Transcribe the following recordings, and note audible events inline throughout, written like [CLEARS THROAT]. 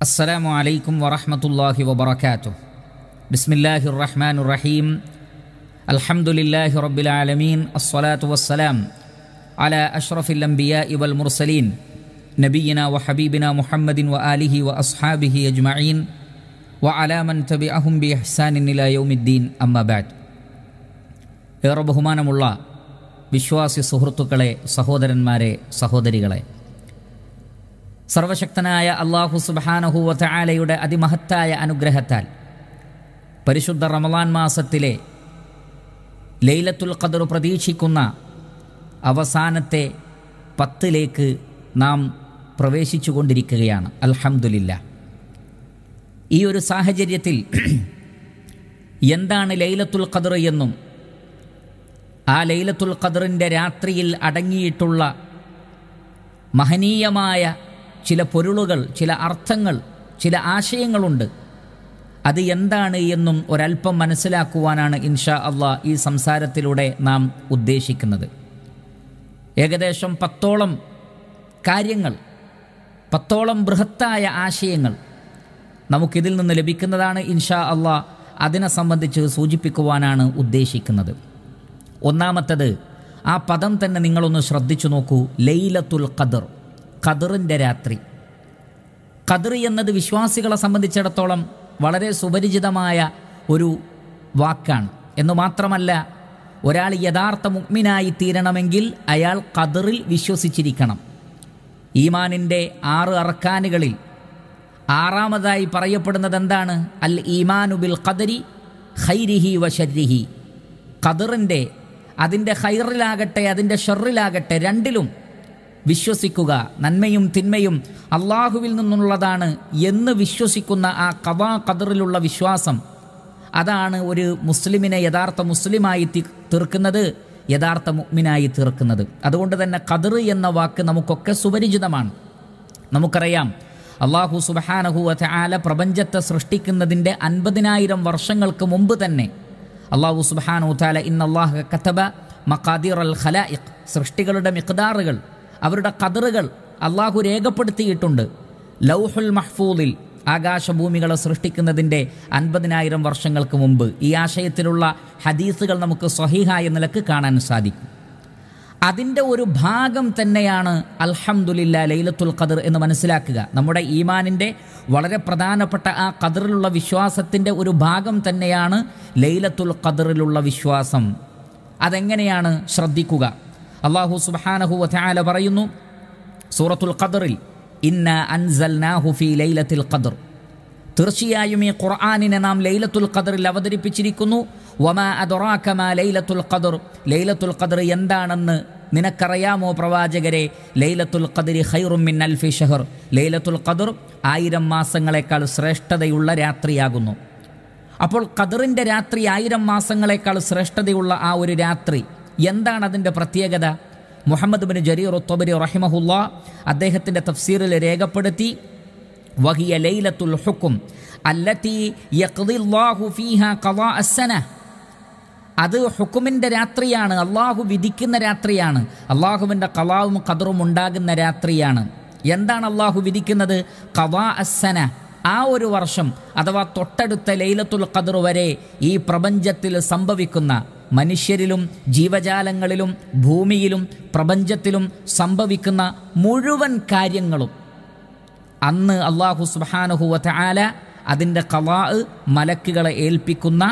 السلام عليكم ورحمة الله وبركاته بسم الله الرحمن الرحيم الحمد لله رب العالمين الصلاة والسلام على أشرف الأنبياء والمرسلين نبينا وحبيبنا محمد وآله وأصحابه أجمعين وعلى من تبعهم بإحسان إلى يوم الدين أما بعد يا سهرتك ബഹുമാനമുള്ള سهودرن ماري سهودري സഹോദരികളെ സർവശക്തനായ അള്ളാഹു സുബാനഹുവ ചായാലയുടെ അതിമഹത്തായ അനുഗ്രഹത്താൽ പരിശുദ്ധ റമലാൻ മാസത്തിലെ ലൈലത്തുൽ ഖദർ പ്രതീക്ഷിക്കുന്ന അവസാനത്തെ പത്തിലേക്ക് നാം പ്രവേശിച്ചു കൊണ്ടിരിക്കുകയാണ് അൽഹമുല്ല ഈ ഒരു സാഹചര്യത്തിൽ [CLEARS THROAT] എന്താണ് ലൈലത്തുൽ ഖദർ എന്നും ആ ലൈലത്തുൽ ഖദറിൻ്റെ രാത്രിയിൽ അടങ്ങിയിട്ടുള്ള മഹനീയമായ ചില പൊരുളുകൾ ചില അർത്ഥങ്ങൾ ചില ആശയങ്ങളുണ്ട് അത് എന്താണ് എന്നും ഒരല്പം മനസ്സിലാക്കുവാനാണ് ഇൻഷാ അള്ളാ ഈ സംസാരത്തിലൂടെ നാം ഉദ്ദേശിക്കുന്നത് ഏകദേശം പത്തോളം കാര്യങ്ങൾ പത്തോളം ബൃഹത്തായ ആശയങ്ങൾ നമുക്കിതിൽ നിന്ന് ലഭിക്കുന്നതാണ് ഇൻഷാ അള്ളാ അതിനെ സംബന്ധിച്ച് സൂചിപ്പിക്കുവാനാണ് ഉദ്ദേശിക്കുന്നത് ഒന്നാമത്തത് ആ പദം തന്നെ നിങ്ങളൊന്ന് ശ്രദ്ധിച്ചു നോക്കൂ ലൈലത്തുൽ ഖദർ ഖദറിൻ്റെ രാത്രി ഖദർ എന്നത് വിശ്വാസികളെ സംബന്ധിച്ചിടത്തോളം വളരെ സുപരിചിതമായ ഒരു വാക്കാണ് എന്ന് മാത്രമല്ല ഒരാൾ യഥാർത്ഥ മുഗ്മിനായി തീരണമെങ്കിൽ അയാൾ ഖദറിൽ വിശ്വസിച്ചിരിക്കണം ഈമാനിൻ്റെ ആറ് അറക്കാനുകളിൽ ആറാമതായി പറയപ്പെടുന്നത് എന്താണ് അൽ ഈമാനു ബിൽ ഖദരി ഹൈരിഹി വഷരിഹി ഖദറിൻ്റെ അതിൻ്റെ ഹൈറിലാകട്ടെ അതിൻ്റെ ഷെറിലാകട്ടെ രണ്ടിലും വിശ്വസിക്കുക നന്മയും തിന്മയും അള്ളാഹുവിൽ നിന്നുള്ളതാണ് എന്ന് വിശ്വസിക്കുന്ന ആ കവാ കതിറിലുള്ള വിശ്വാസം അതാണ് ഒരു മുസ്ലിമിനെ യഥാർത്ഥ മുസ്ലിമായി തീർക്കുന്നത് യഥാർത്ഥ മുഗ്മിനായി തീർക്കുന്നത് അതുകൊണ്ട് തന്നെ കതിർ എന്ന വാക്ക് നമുക്കൊക്കെ സുപരിചിതമാണ് നമുക്കറിയാം അള്ളാഹു സുബഹാനഹു അല പ്രപഞ്ചത്തെ സൃഷ്ടിക്കുന്നതിൻ്റെ അൻപതിനായിരം വർഷങ്ങൾക്ക് മുമ്പ് തന്നെ അള്ളാഹു സുബഹാനു താല ഇന്ന് അള്ളാഹ് കത്തബ മഖാദിർ അൽ ഖലായിഖ് സൃഷ്ടികളുടെ മിക്താറുകൾ അവരുടെ കതറുകൾ അള്ളാഹു രേഖപ്പെടുത്തിയിട്ടുണ്ട് ലൗഹുൽ മഹ്ഫൂദിൽ ആകാശഭൂമികളെ സൃഷ്ടിക്കുന്നതിൻ്റെ അൻപതിനായിരം വർഷങ്ങൾക്ക് മുമ്പ് ഈ ആശയത്തിലുള്ള ഹദീസുകൾ നമുക്ക് സ്വഹീഹായ നിലക്ക് കാണാൻ സാധിക്കും അതിൻ്റെ ഒരു ഭാഗം തന്നെയാണ് അൽഹമുല്ല ലൈലത്തുൽ ഖദർ എന്ന് മനസ്സിലാക്കുക നമ്മുടെ ഈമാനിൻ്റെ വളരെ പ്രധാനപ്പെട്ട ആ ഖദറിലുള്ള വിശ്വാസത്തിൻ്റെ ഒരു ഭാഗം തന്നെയാണ് ലൈലത്തുൽ ഖദറിലുള്ള വിശ്വാസം അതെങ്ങനെയാണ് ശ്രദ്ധിക്കുക അള്ളാഹു സുബാനഹു വല പറയുന്നു സൂറത്തുൽ ഖദറിൽ ഇന്ന അൻസൽനാഹു ഫി ലൈലത്തിൽ ഖദർ തീർച്ചയായും ഈ ഖുർആാനിനെ നാം ലൈലത്തുൽ ഖദറിൽ അവതരിപ്പിച്ചിരിക്കുന്നു വമ അദുറാക്കമ ലൈലത്തുൽ ഖദർ ലൈലത്തുൽ ഖദർ എന്താണെന്ന് നിനക്കറിയാമോ പ്രവാചകരെ ലൈലത്തുൽ ഖദരി ഹൈറുമിൻ മിൻ അൽഫി ഷഹർ ലൈലത്തുൽ ഖദർ ആയിരം മാസങ്ങളെക്കാൾ ശ്രേഷ്ഠതയുള്ള രാത്രിയാകുന്നു അപ്പോൾ ഖദറിൻ്റെ രാത്രി ആയിരം മാസങ്ങളെക്കാൾ ശ്രേഷ്ഠതയുള്ള ആ ഒരു രാത്രി എന്താണ് അതിൻ്റെ പ്രത്യേകത മുഹമ്മദ് ബിൻ ജരീർ ഒത്തബരി റഹിമഹുല്ല അദ്ദേഹത്തിൻ്റെ തഫ്സീറിൽ രേഖപ്പെടുത്തി വഹിയ ലൈലത്തുൽ ഹുക്കും അല്ലത്തി ഖളാ അസ്സന അത് ഹുക്കുമിൻ്റെ രാത്രിയാണ് അള്ളാഹു വിധിക്കുന്ന രാത്രിയാണ് അള്ളാഹുവിൻ്റെ കലാവും ഖദറും ഉണ്ടാകുന്ന രാത്രിയാണ് എന്താണ് അള്ളാഹു വിധിക്കുന്നത് കവാ അസ്സന ആ ഒരു വർഷം അഥവാ തൊട്ടടുത്ത ലൈലത്തുൽ ഖദർ വരെ ഈ പ്രപഞ്ചത്തിൽ സംഭവിക്കുന്ന മനുഷ്യരിലും ജീവജാലങ്ങളിലും ഭൂമിയിലും പ്രപഞ്ചത്തിലും സംഭവിക്കുന്ന മുഴുവൻ കാര്യങ്ങളും അന്ന് അള്ളാഹു സുബാനുഹുവ ആല അതിൻ്റെ കവാ മലക്കുകളെ ഏൽപ്പിക്കുന്ന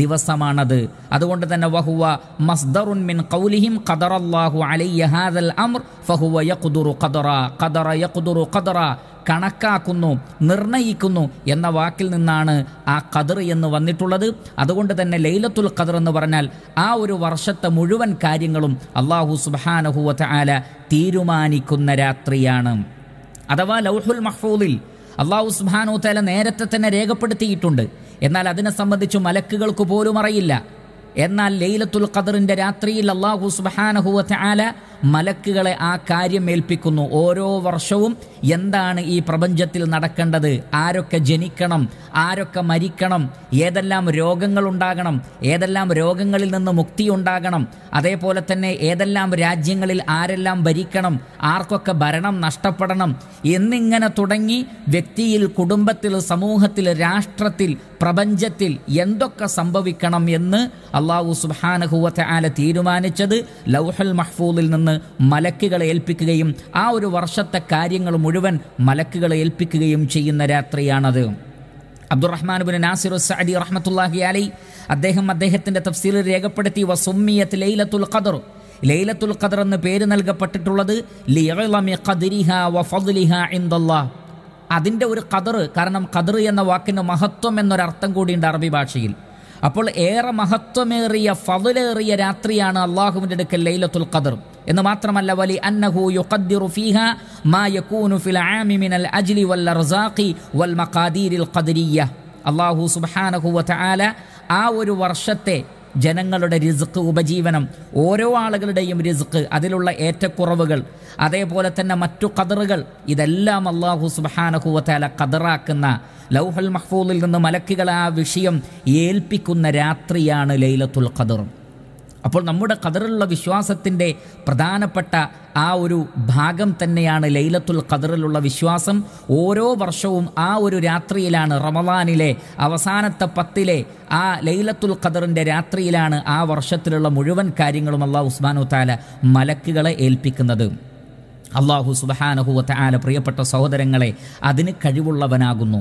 ദിവസമാണത് അതുകൊണ്ട് തന്നെ വഹുവ മസ്ദറുൻ മിൻ കൗലിഹിം ഖദറല്ലാഹു അലൈഹി ഹാദൽ അംർ ഫഹുവ യഖ്ദുറു ഖദറ ഖദറ യഖ്ദുറു ഖദറ കണക്കാക്കുന്നു നിർണയിക്കുന്നു എന്ന വാക്കിൽ നിന്നാണ് ആ ഖദർ എന്ന് വന്നിട്ടുള്ളത് അതുകൊണ്ട് തന്നെ ലൈലത്തുൽ ഖദർ എന്ന് പറഞ്ഞാൽ ആ ഒരു വർഷത്തെ മുഴുവൻ കാര്യങ്ങളും അള്ളാഹു സുബാനഹുവത്ത് ആല തീരുമാനിക്കുന്ന രാത്രിയാണ് അഥവാ ലൗഹുൽ മഹ്ഫൂദിൽ അള്ളാഹു സുബാനോ തആല നേരത്തെ തന്നെ രേഖപ്പെടുത്തിയിട്ടുണ്ട് എന്നാൽ അതിനെ സംബന്ധിച്ച് മലക്കുകൾക്ക് പോലും അറിയില്ല എന്നാൽ ലൈലത്തുൽ ഖദറിന്റെ രാത്രിയിൽ അള്ളാഹു സുബാനഹുല മലക്കുകളെ ആ കാര്യം ഏൽപ്പിക്കുന്നു ഓരോ വർഷവും എന്താണ് ഈ പ്രപഞ്ചത്തിൽ നടക്കേണ്ടത് ആരൊക്കെ ജനിക്കണം ആരൊക്കെ മരിക്കണം ഏതെല്ലാം രോഗങ്ങൾ ഉണ്ടാകണം ഏതെല്ലാം രോഗങ്ങളിൽ നിന്ന് മുക്തി ഉണ്ടാകണം അതേപോലെ തന്നെ ഏതെല്ലാം രാജ്യങ്ങളിൽ ആരെല്ലാം ഭരിക്കണം ആർക്കൊക്കെ ഭരണം നഷ്ടപ്പെടണം എന്നിങ്ങനെ തുടങ്ങി വ്യക്തിയിൽ കുടുംബത്തിൽ സമൂഹത്തിൽ രാഷ്ട്രത്തിൽ പ്രപഞ്ചത്തിൽ എന്തൊക്കെ സംഭവിക്കണം എന്ന് അള്ളാഹു സുബാനഹുവത്തെ ആല തീരുമാനിച്ചത് ലൗഹൽ മഹ്ഫൂദിൽ നിന്ന് മലക്കുകളെ ഏൽപ്പിക്കുകയും ആ ഒരു വർഷത്തെ കാര്യങ്ങൾ മുഴുവൻ മലക്കുകളെ ഏൽപ്പിക്കുകയും ചെയ്യുന്ന രാത്രിയാണത് അബ്ദുറഹ്മാൻ ബുൻ നാസിർ സഅദി റഹ്മത്തുല്ലാഹി അലി അദ്ദേഹം അദ്ദേഹത്തിൻ്റെ തഫ്സീൽ രേഖപ്പെടുത്തി വസുമിയത്ത് ലൈലത്തുൽ ഖദർ ലൈലത്തുൽ ഖദർ എന്ന് പേര് നൽകപ്പെട്ടിട്ടുള്ളത് അതിൻ്റെ ഒരു കദർ കാരണം കദർ എന്ന വാക്കിന് മഹത്വം എന്നൊരർത്ഥം കൂടിയുണ്ട് അറബി ഭാഷയിൽ അപ്പോൾ ഏറെ മഹത്വമേറിയ ഫതിലേറിയ രാത്രിയാണ് അള്ളാഹുവിൻ്റെ അടുക്കൽ ലൈലത്തുൽ ഖദർ എന്ന് മാത്രമല്ല വലി അന്നഹു യുഖദ്ദിറു മാ യകൂനു ഫിൽ ആമി അജ്ലി വൽ അർസാഖി വൽ മഖാദീരിൽ അള്ളാഹു സുബ്ഹാനഹു വതആല ആ ഒരു വർഷത്തെ ജനങ്ങളുടെ റിസ്ക് ഉപജീവനം ഓരോ ആളുകളുടെയും റിസ്ക് അതിലുള്ള ഏറ്റക്കുറവുകൾ അതേപോലെ തന്നെ മറ്റു കതറുകൾ ഇതെല്ലാം അള്ളാഹു സുബാനഹുവത്താല കതറാക്കുന്ന ലൗഹൽ മഹ്ഫൂലിൽ നിന്ന് മലക്കുകൾ ആ വിഷയം ഏൽപ്പിക്കുന്ന രാത്രിയാണ് ലൈലത്തുൽ ഖദറും അപ്പോൾ നമ്മുടെ കതറിലുള്ള വിശ്വാസത്തിൻ്റെ പ്രധാനപ്പെട്ട ആ ഒരു ഭാഗം തന്നെയാണ് ലൈലത്തുൽ ഖദറിലുള്ള വിശ്വാസം ഓരോ വർഷവും ആ ഒരു രാത്രിയിലാണ് റമദാനിലെ അവസാനത്തെ പത്തിലെ ആ ലൈലത്തുൽ ഖദറിൻ്റെ രാത്രിയിലാണ് ആ വർഷത്തിലുള്ള മുഴുവൻ കാര്യങ്ങളും അള്ളാഹു ഉസ്മാനു താല മലക്കുകളെ ഏൽപ്പിക്കുന്നത് അള്ളാഹു സുബാനഹുവത്ത് ആല പ്രിയപ്പെട്ട സഹോദരങ്ങളെ അതിന് കഴിവുള്ളവനാകുന്നു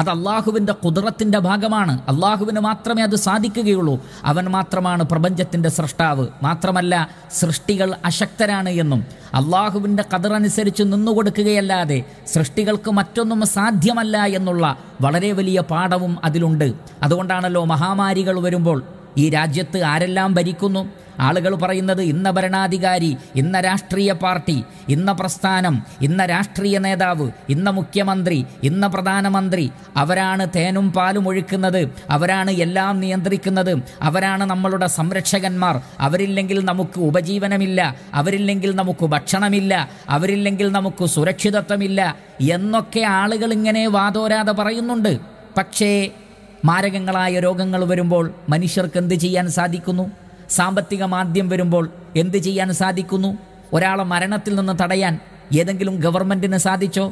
അത് അള്ളാഹുവിൻ്റെ കുതിറത്തിൻ്റെ ഭാഗമാണ് അള്ളാഹുവിന് മാത്രമേ അത് സാധിക്കുകയുള്ളൂ അവൻ മാത്രമാണ് പ്രപഞ്ചത്തിൻ്റെ സൃഷ്ടാവ് മാത്രമല്ല സൃഷ്ടികൾ അശക്തരാണ് എന്നും അള്ളാഹുവിൻ്റെ കതിറനുസരിച്ച് നിന്നുകൊടുക്കുകയല്ലാതെ സൃഷ്ടികൾക്ക് മറ്റൊന്നും സാധ്യമല്ല എന്നുള്ള വളരെ വലിയ പാഠവും അതിലുണ്ട് അതുകൊണ്ടാണല്ലോ മഹാമാരികൾ വരുമ്പോൾ ഈ രാജ്യത്ത് ആരെല്ലാം ഭരിക്കുന്നു ആളുകൾ പറയുന്നത് ഇന്ന ഭരണാധികാരി ഇന്ന രാഷ്ട്രീയ പാർട്ടി ഇന്ന പ്രസ്ഥാനം ഇന്ന രാഷ്ട്രീയ നേതാവ് ഇന്ന മുഖ്യമന്ത്രി ഇന്ന പ്രധാനമന്ത്രി അവരാണ് തേനും പാലും ഒഴുക്കുന്നത് അവരാണ് എല്ലാം നിയന്ത്രിക്കുന്നത് അവരാണ് നമ്മളുടെ സംരക്ഷകന്മാർ അവരില്ലെങ്കിൽ നമുക്ക് ഉപജീവനമില്ല അവരില്ലെങ്കിൽ നമുക്ക് ഭക്ഷണമില്ല അവരില്ലെങ്കിൽ നമുക്ക് സുരക്ഷിതത്വമില്ല എന്നൊക്കെ ആളുകൾ ഇങ്ങനെ വാതോരാതെ പറയുന്നുണ്ട് പക്ഷേ മാരകങ്ങളായ രോഗങ്ങൾ വരുമ്പോൾ മനുഷ്യർക്ക് എന്ത് ചെയ്യാൻ സാധിക്കുന്നു സാമ്പത്തിക മാന്ദ്യം വരുമ്പോൾ എന്ത് ചെയ്യാൻ സാധിക്കുന്നു ഒരാളെ മരണത്തിൽ നിന്ന് തടയാൻ ഏതെങ്കിലും ഗവൺമെൻറ്റിന് സാധിച്ചോ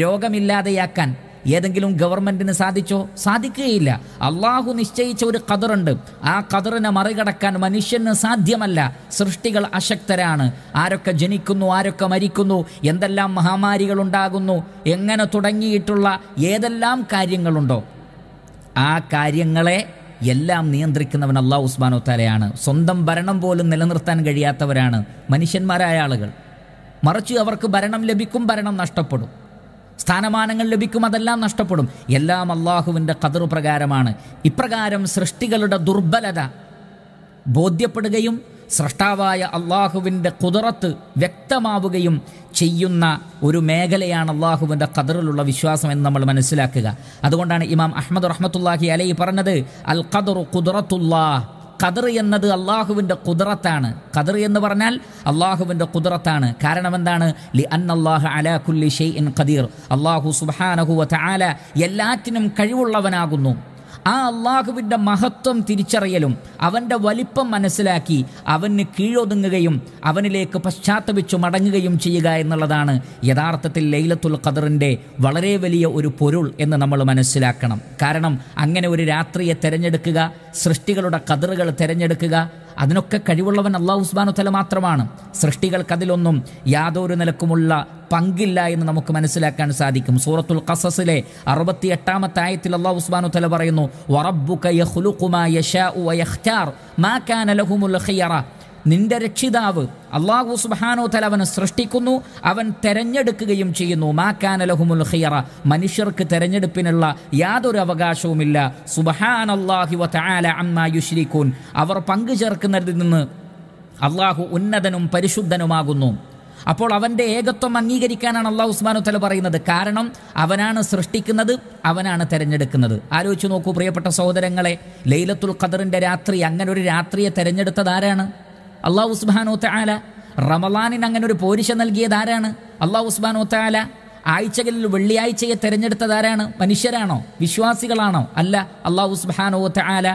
രോഗമില്ലാതെയാക്കാൻ ഏതെങ്കിലും ഗവൺമെൻറ്റിന് സാധിച്ചോ സാധിക്കുകയില്ല അള്ളാഹു നിശ്ചയിച്ച ഒരു കതിറുണ്ട് ആ കതിറിനെ മറികടക്കാൻ മനുഷ്യന് സാധ്യമല്ല സൃഷ്ടികൾ അശക്തരാണ് ആരൊക്കെ ജനിക്കുന്നു ആരൊക്കെ മരിക്കുന്നു എന്തെല്ലാം മഹാമാരികൾ ഉണ്ടാകുന്നു എങ്ങനെ തുടങ്ങിയിട്ടുള്ള ഏതെല്ലാം കാര്യങ്ങളുണ്ടോ ആ കാര്യങ്ങളെ എല്ലാം നിയന്ത്രിക്കുന്നവൻ അള്ളാഹു ഉസ്മാനോ തലയാണ് സ്വന്തം ഭരണം പോലും നിലനിർത്താൻ കഴിയാത്തവരാണ് മനുഷ്യന്മാരായ ആളുകൾ മറിച്ച് അവർക്ക് ഭരണം ലഭിക്കും ഭരണം നഷ്ടപ്പെടും സ്ഥാനമാനങ്ങൾ ലഭിക്കും അതെല്ലാം നഷ്ടപ്പെടും എല്ലാം അള്ളാഹുവിൻ്റെ കതറു പ്രകാരമാണ് ഇപ്രകാരം സൃഷ്ടികളുടെ ദുർബലത ബോധ്യപ്പെടുകയും സൃഷ്ടാവായ അള്ളാഹുവിൻ്റെ കുതിറത്ത് വ്യക്തമാവുകയും ചെയ്യുന്ന ഒരു മേഖലയാണ് അള്ളാഹുവിൻ്റെ കദറിലുള്ള വിശ്വാസം എന്ന് നമ്മൾ മനസ്സിലാക്കുക അതുകൊണ്ടാണ് ഇമാം അഹമ്മദ് റഹ്മത്തുല്ലാഹി അലൈ പറഞ്ഞത് അൽ ഖദറു കുതിറത്തുല്ലാ ഖദർ എന്നത് അള്ളാഹുവിൻ്റെ കുതിറത്താണ് ഖദർ എന്ന് പറഞ്ഞാൽ അള്ളാഹുവിൻ്റെ കുതിറത്താണ് കാരണം എന്താണ് ലി അൻ അള്ളാഹു അലാ കുല്ലി ഷെയ് ഇൻ ഖദീർ അള്ളാഹു സുബാനഹു വ എല്ലാ എല്ലാറ്റിനും കഴിവുള്ളവനാകുന്നു ആ അള്ളാഹുവിൻ്റെ മഹത്വം തിരിച്ചറിയലും അവൻ്റെ വലിപ്പം മനസ്സിലാക്കി അവന് കീഴൊതുങ്ങുകയും അവനിലേക്ക് പശ്ചാത്തപിച്ചു മടങ്ങുകയും ചെയ്യുക എന്നുള്ളതാണ് യഥാർത്ഥത്തിൽ ലൈലത്തുൽ ഖദറിൻ്റെ വളരെ വലിയ ഒരു പൊരുൾ എന്ന് നമ്മൾ മനസ്സിലാക്കണം കാരണം അങ്ങനെ ഒരു രാത്രിയെ തിരഞ്ഞെടുക്കുക സൃഷ്ടികളുടെ കതിറുകൾ തിരഞ്ഞെടുക്കുക അതിനൊക്കെ കഴിവുള്ളവൻ അള്ളാഹു ഉസ്ബാനുത്തല മാത്രമാണ് അതിലൊന്നും യാതൊരു നിലക്കുമുള്ള പങ്കില്ല എന്ന് നമുക്ക് മനസ്സിലാക്കാൻ സാധിക്കും സൂറത്തുൽ കസസിലെ അറുപത്തി എട്ടാമത്തെ ആയത്തിൽ അള്ളാഹു ഉസ്മാനു തല പറയുന്നു നിന്റെ രക്ഷിതാവ് അള്ളാഹു സുബാനോ തല അവനെ സൃഷ്ടിക്കുന്നു അവൻ തെരഞ്ഞെടുക്കുകയും ചെയ്യുന്നു മാക്കാനലഹുമുൽ ഖിയറ മനുഷ്യർക്ക് തെരഞ്ഞെടുപ്പിനുള്ള യാതൊരു അവകാശവുമില്ല സുബഹാൻ അള്ളാഹി വല അമ്മാ അവർ പങ്കു ചേർക്കുന്നതിൽ നിന്ന് അള്ളാഹു ഉന്നതനും പരിശുദ്ധനുമാകുന്നു അപ്പോൾ അവൻ്റെ ഏകത്വം അംഗീകരിക്കാനാണ് അള്ളാഹു ഉസ്മാനു തല പറയുന്നത് കാരണം അവനാണ് സൃഷ്ടിക്കുന്നത് അവനാണ് തിരഞ്ഞെടുക്കുന്നത് ആലോചിച്ച് നോക്കൂ പ്രിയപ്പെട്ട സഹോദരങ്ങളെ ലൈലത്തുൽ ഖദറിൻ്റെ രാത്രി അങ്ങനെ ഒരു രാത്രിയെ തിരഞ്ഞെടുത്തത് ആരാണ് അള്ളാഹു ഉസ്ബാനോ താല റമലാനിന് അങ്ങനെ ഒരു പോരിശ നൽകിയത് ആരാണ് അള്ളാഹു ഉസ്ബാനോ താല ആഴ്ചകളിൽ വെള്ളിയാഴ്ചയെ ആരാണ് മനുഷ്യരാണോ വിശ്വാസികളാണോ അല്ല അള്ളാഹു ഉസ്ബാനോ താല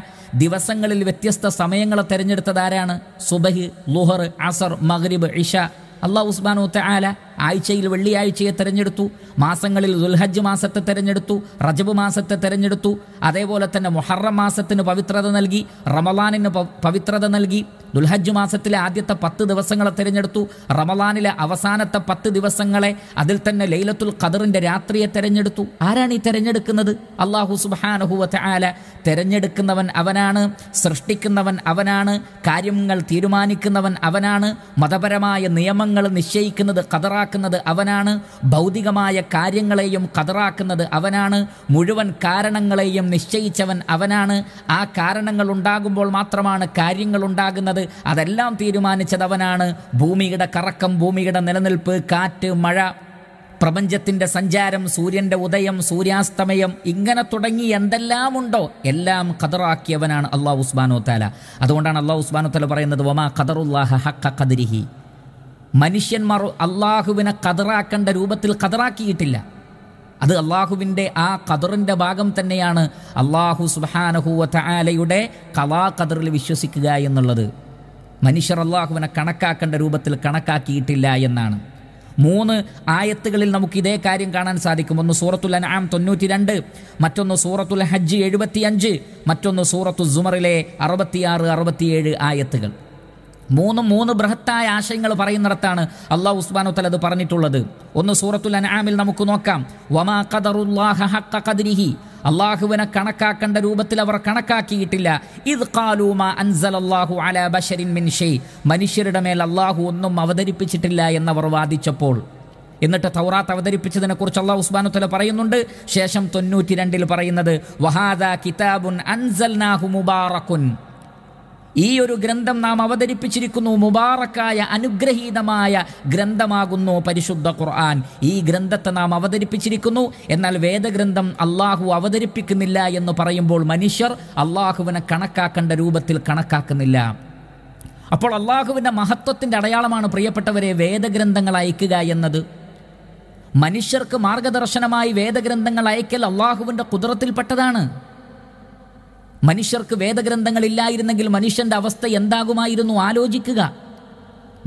ദിവസങ്ങളിൽ വ്യത്യസ്ത സമയങ്ങളെ തിരഞ്ഞെടുത്തതാരാണ് സുബഹ് ലുഹർ അസർ മഗ്രിബ് ഇഷ അള്ളാഹു ഉസ്ബാനോ താല ആഴ്ചയിൽ വെള്ളിയാഴ്ചയെ തിരഞ്ഞെടുത്തു മാസങ്ങളിൽ ദുൽഹജ്ജ് മാസത്തെ തിരഞ്ഞെടുത്തു റജബ് മാസത്തെ തിരഞ്ഞെടുത്തു അതേപോലെ തന്നെ മൊഹറം മാസത്തിന് പവിത്രത നൽകി റമലാനിന് പവിത്രത നൽകി ദുൽഹജ്ജ് മാസത്തിലെ ആദ്യത്തെ പത്ത് ദിവസങ്ങളെ തിരഞ്ഞെടുത്തു റമലാനിലെ അവസാനത്തെ പത്ത് ദിവസങ്ങളെ അതിൽ തന്നെ ലൈലത്തുൽ ഖദറിൻ്റെ രാത്രിയെ തിരഞ്ഞെടുത്തു ആരാണ് ഈ തിരഞ്ഞെടുക്കുന്നത് അള്ളാഹു സുബാനഹുവത്തെ ആല തിരഞ്ഞെടുക്കുന്നവൻ അവനാണ് സൃഷ്ടിക്കുന്നവൻ അവനാണ് കാര്യങ്ങൾ തീരുമാനിക്കുന്നവൻ അവനാണ് മതപരമായ നിയമങ്ങൾ നിശ്ചയിക്കുന്നത് ഖദറാ കതറാക്കുന്നത് അവനാണ് ഭൗതികമായ കാര്യങ്ങളെയും കതറാക്കുന്നത് അവനാണ് മുഴുവൻ കാരണങ്ങളെയും നിശ്ചയിച്ചവൻ അവനാണ് ആ കാരണങ്ങൾ ഉണ്ടാകുമ്പോൾ മാത്രമാണ് കാര്യങ്ങൾ ഉണ്ടാകുന്നത് അതെല്ലാം തീരുമാനിച്ചത് അവനാണ് ഭൂമിയുടെ കറക്കം ഭൂമിയുടെ നിലനിൽപ്പ് കാറ്റ് മഴ പ്രപഞ്ചത്തിൻ്റെ സഞ്ചാരം സൂര്യൻ്റെ ഉദയം സൂര്യാസ്തമയം ഇങ്ങനെ തുടങ്ങി എന്തെല്ലാം ഉണ്ടോ എല്ലാം ഖദറാക്കിയവനാണ് അള്ളാഹു ഉസ്മാനോ താല അതുകൊണ്ടാണ് അള്ളാഹു ഉസ്മാനോ താല പറയുന്നത് വമാ ഖദറുല്ലാഹ ഹക്ക ഖദരിഹി മനുഷ്യന്മാർ അള്ളാഹുവിനെ കതറാക്കേണ്ട രൂപത്തിൽ കതറാക്കിയിട്ടില്ല അത് അള്ളാഹുവിൻ്റെ ആ കതറിൻ്റെ ഭാഗം തന്നെയാണ് അള്ളാഹു സുബാനഹുവ തയാലയുടെ കലാ കതറിൽ വിശ്വസിക്കുക എന്നുള്ളത് മനുഷ്യർ അള്ളാഹുവിനെ കണക്കാക്കേണ്ട രൂപത്തിൽ കണക്കാക്കിയിട്ടില്ല എന്നാണ് മൂന്ന് ആയത്തുകളിൽ നമുക്ക് ഇതേ കാര്യം കാണാൻ സാധിക്കും ഒന്ന് സൂറത്തുൽ അനാം തൊണ്ണൂറ്റി രണ്ട് മറ്റൊന്ന് സൂറത്തുൽ ഹജ്ജ് എഴുപത്തി അഞ്ച് മറ്റൊന്ന് സൂറത്തുൽ സുമറിലെ അറുപത്തിയാറ് അറുപത്തിയേഴ് ആയത്തുകൾ മൂന്ന് മൂന്ന് ബൃഹത്തായ ആശയങ്ങൾ പറയുന്നിടത്താണ് അള്ളാഹു ഉസ്മാനു തല അത് പറഞ്ഞിട്ടുള്ളത് ഒന്ന് സൂറത്തുൽ അനാമിൽ നമുക്ക് നോക്കാം വമാ ഖദറുല്ലാഹ ഹഖ ഖദ്രിഹി അള്ളാഹുവിനെ കണക്കാക്കേണ്ട രൂപത്തിൽ അവർ കണക്കാക്കിയിട്ടില്ല ഇത് കാലൂമ അൻസൽ ബഷരിൻ മിൻഷേ മനുഷ്യരുടെ മേൽ അള്ളാഹു ഒന്നും അവതരിപ്പിച്ചിട്ടില്ല എന്നവർ വാദിച്ചപ്പോൾ എന്നിട്ട് തൗറാത്ത് അവതരിപ്പിച്ചതിനെ കുറിച്ച് അള്ളാഹു ഉത്തല പറയുന്നുണ്ട് ശേഷം തൊണ്ണൂറ്റി രണ്ടിൽ പറയുന്നത് വഹാദ കിതാബുൻ അൻസൽ ഈ ഒരു ഗ്രന്ഥം നാം അവതരിപ്പിച്ചിരിക്കുന്നു മുബാറക്കായ അനുഗ്രഹീതമായ ഗ്രന്ഥമാകുന്നു പരിശുദ്ധ ഖുർആൻ ഈ ഗ്രന്ഥത്തെ നാം അവതരിപ്പിച്ചിരിക്കുന്നു എന്നാൽ വേദഗ്രന്ഥം അള്ളാഹു അവതരിപ്പിക്കുന്നില്ല എന്ന് പറയുമ്പോൾ മനുഷ്യർ അള്ളാഹുവിനെ കണക്കാക്കേണ്ട രൂപത്തിൽ കണക്കാക്കുന്നില്ല അപ്പോൾ അള്ളാഹുവിൻ്റെ മഹത്വത്തിൻ്റെ അടയാളമാണ് പ്രിയപ്പെട്ടവരെ വേദഗ്രന്ഥങ്ങൾ അയക്കുക എന്നത് മനുഷ്യർക്ക് മാർഗദർശനമായി വേദഗ്രന്ഥങ്ങൾ അയക്കൽ അള്ളാഹുവിൻ്റെ കുതിരത്തിൽപ്പെട്ടതാണ് മനുഷ്യർക്ക് വേദഗ്രന്ഥങ്ങളില്ലായിരുന്നെങ്കിൽ മനുഷ്യൻ്റെ അവസ്ഥ എന്താകുമായിരുന്നു ആലോചിക്കുക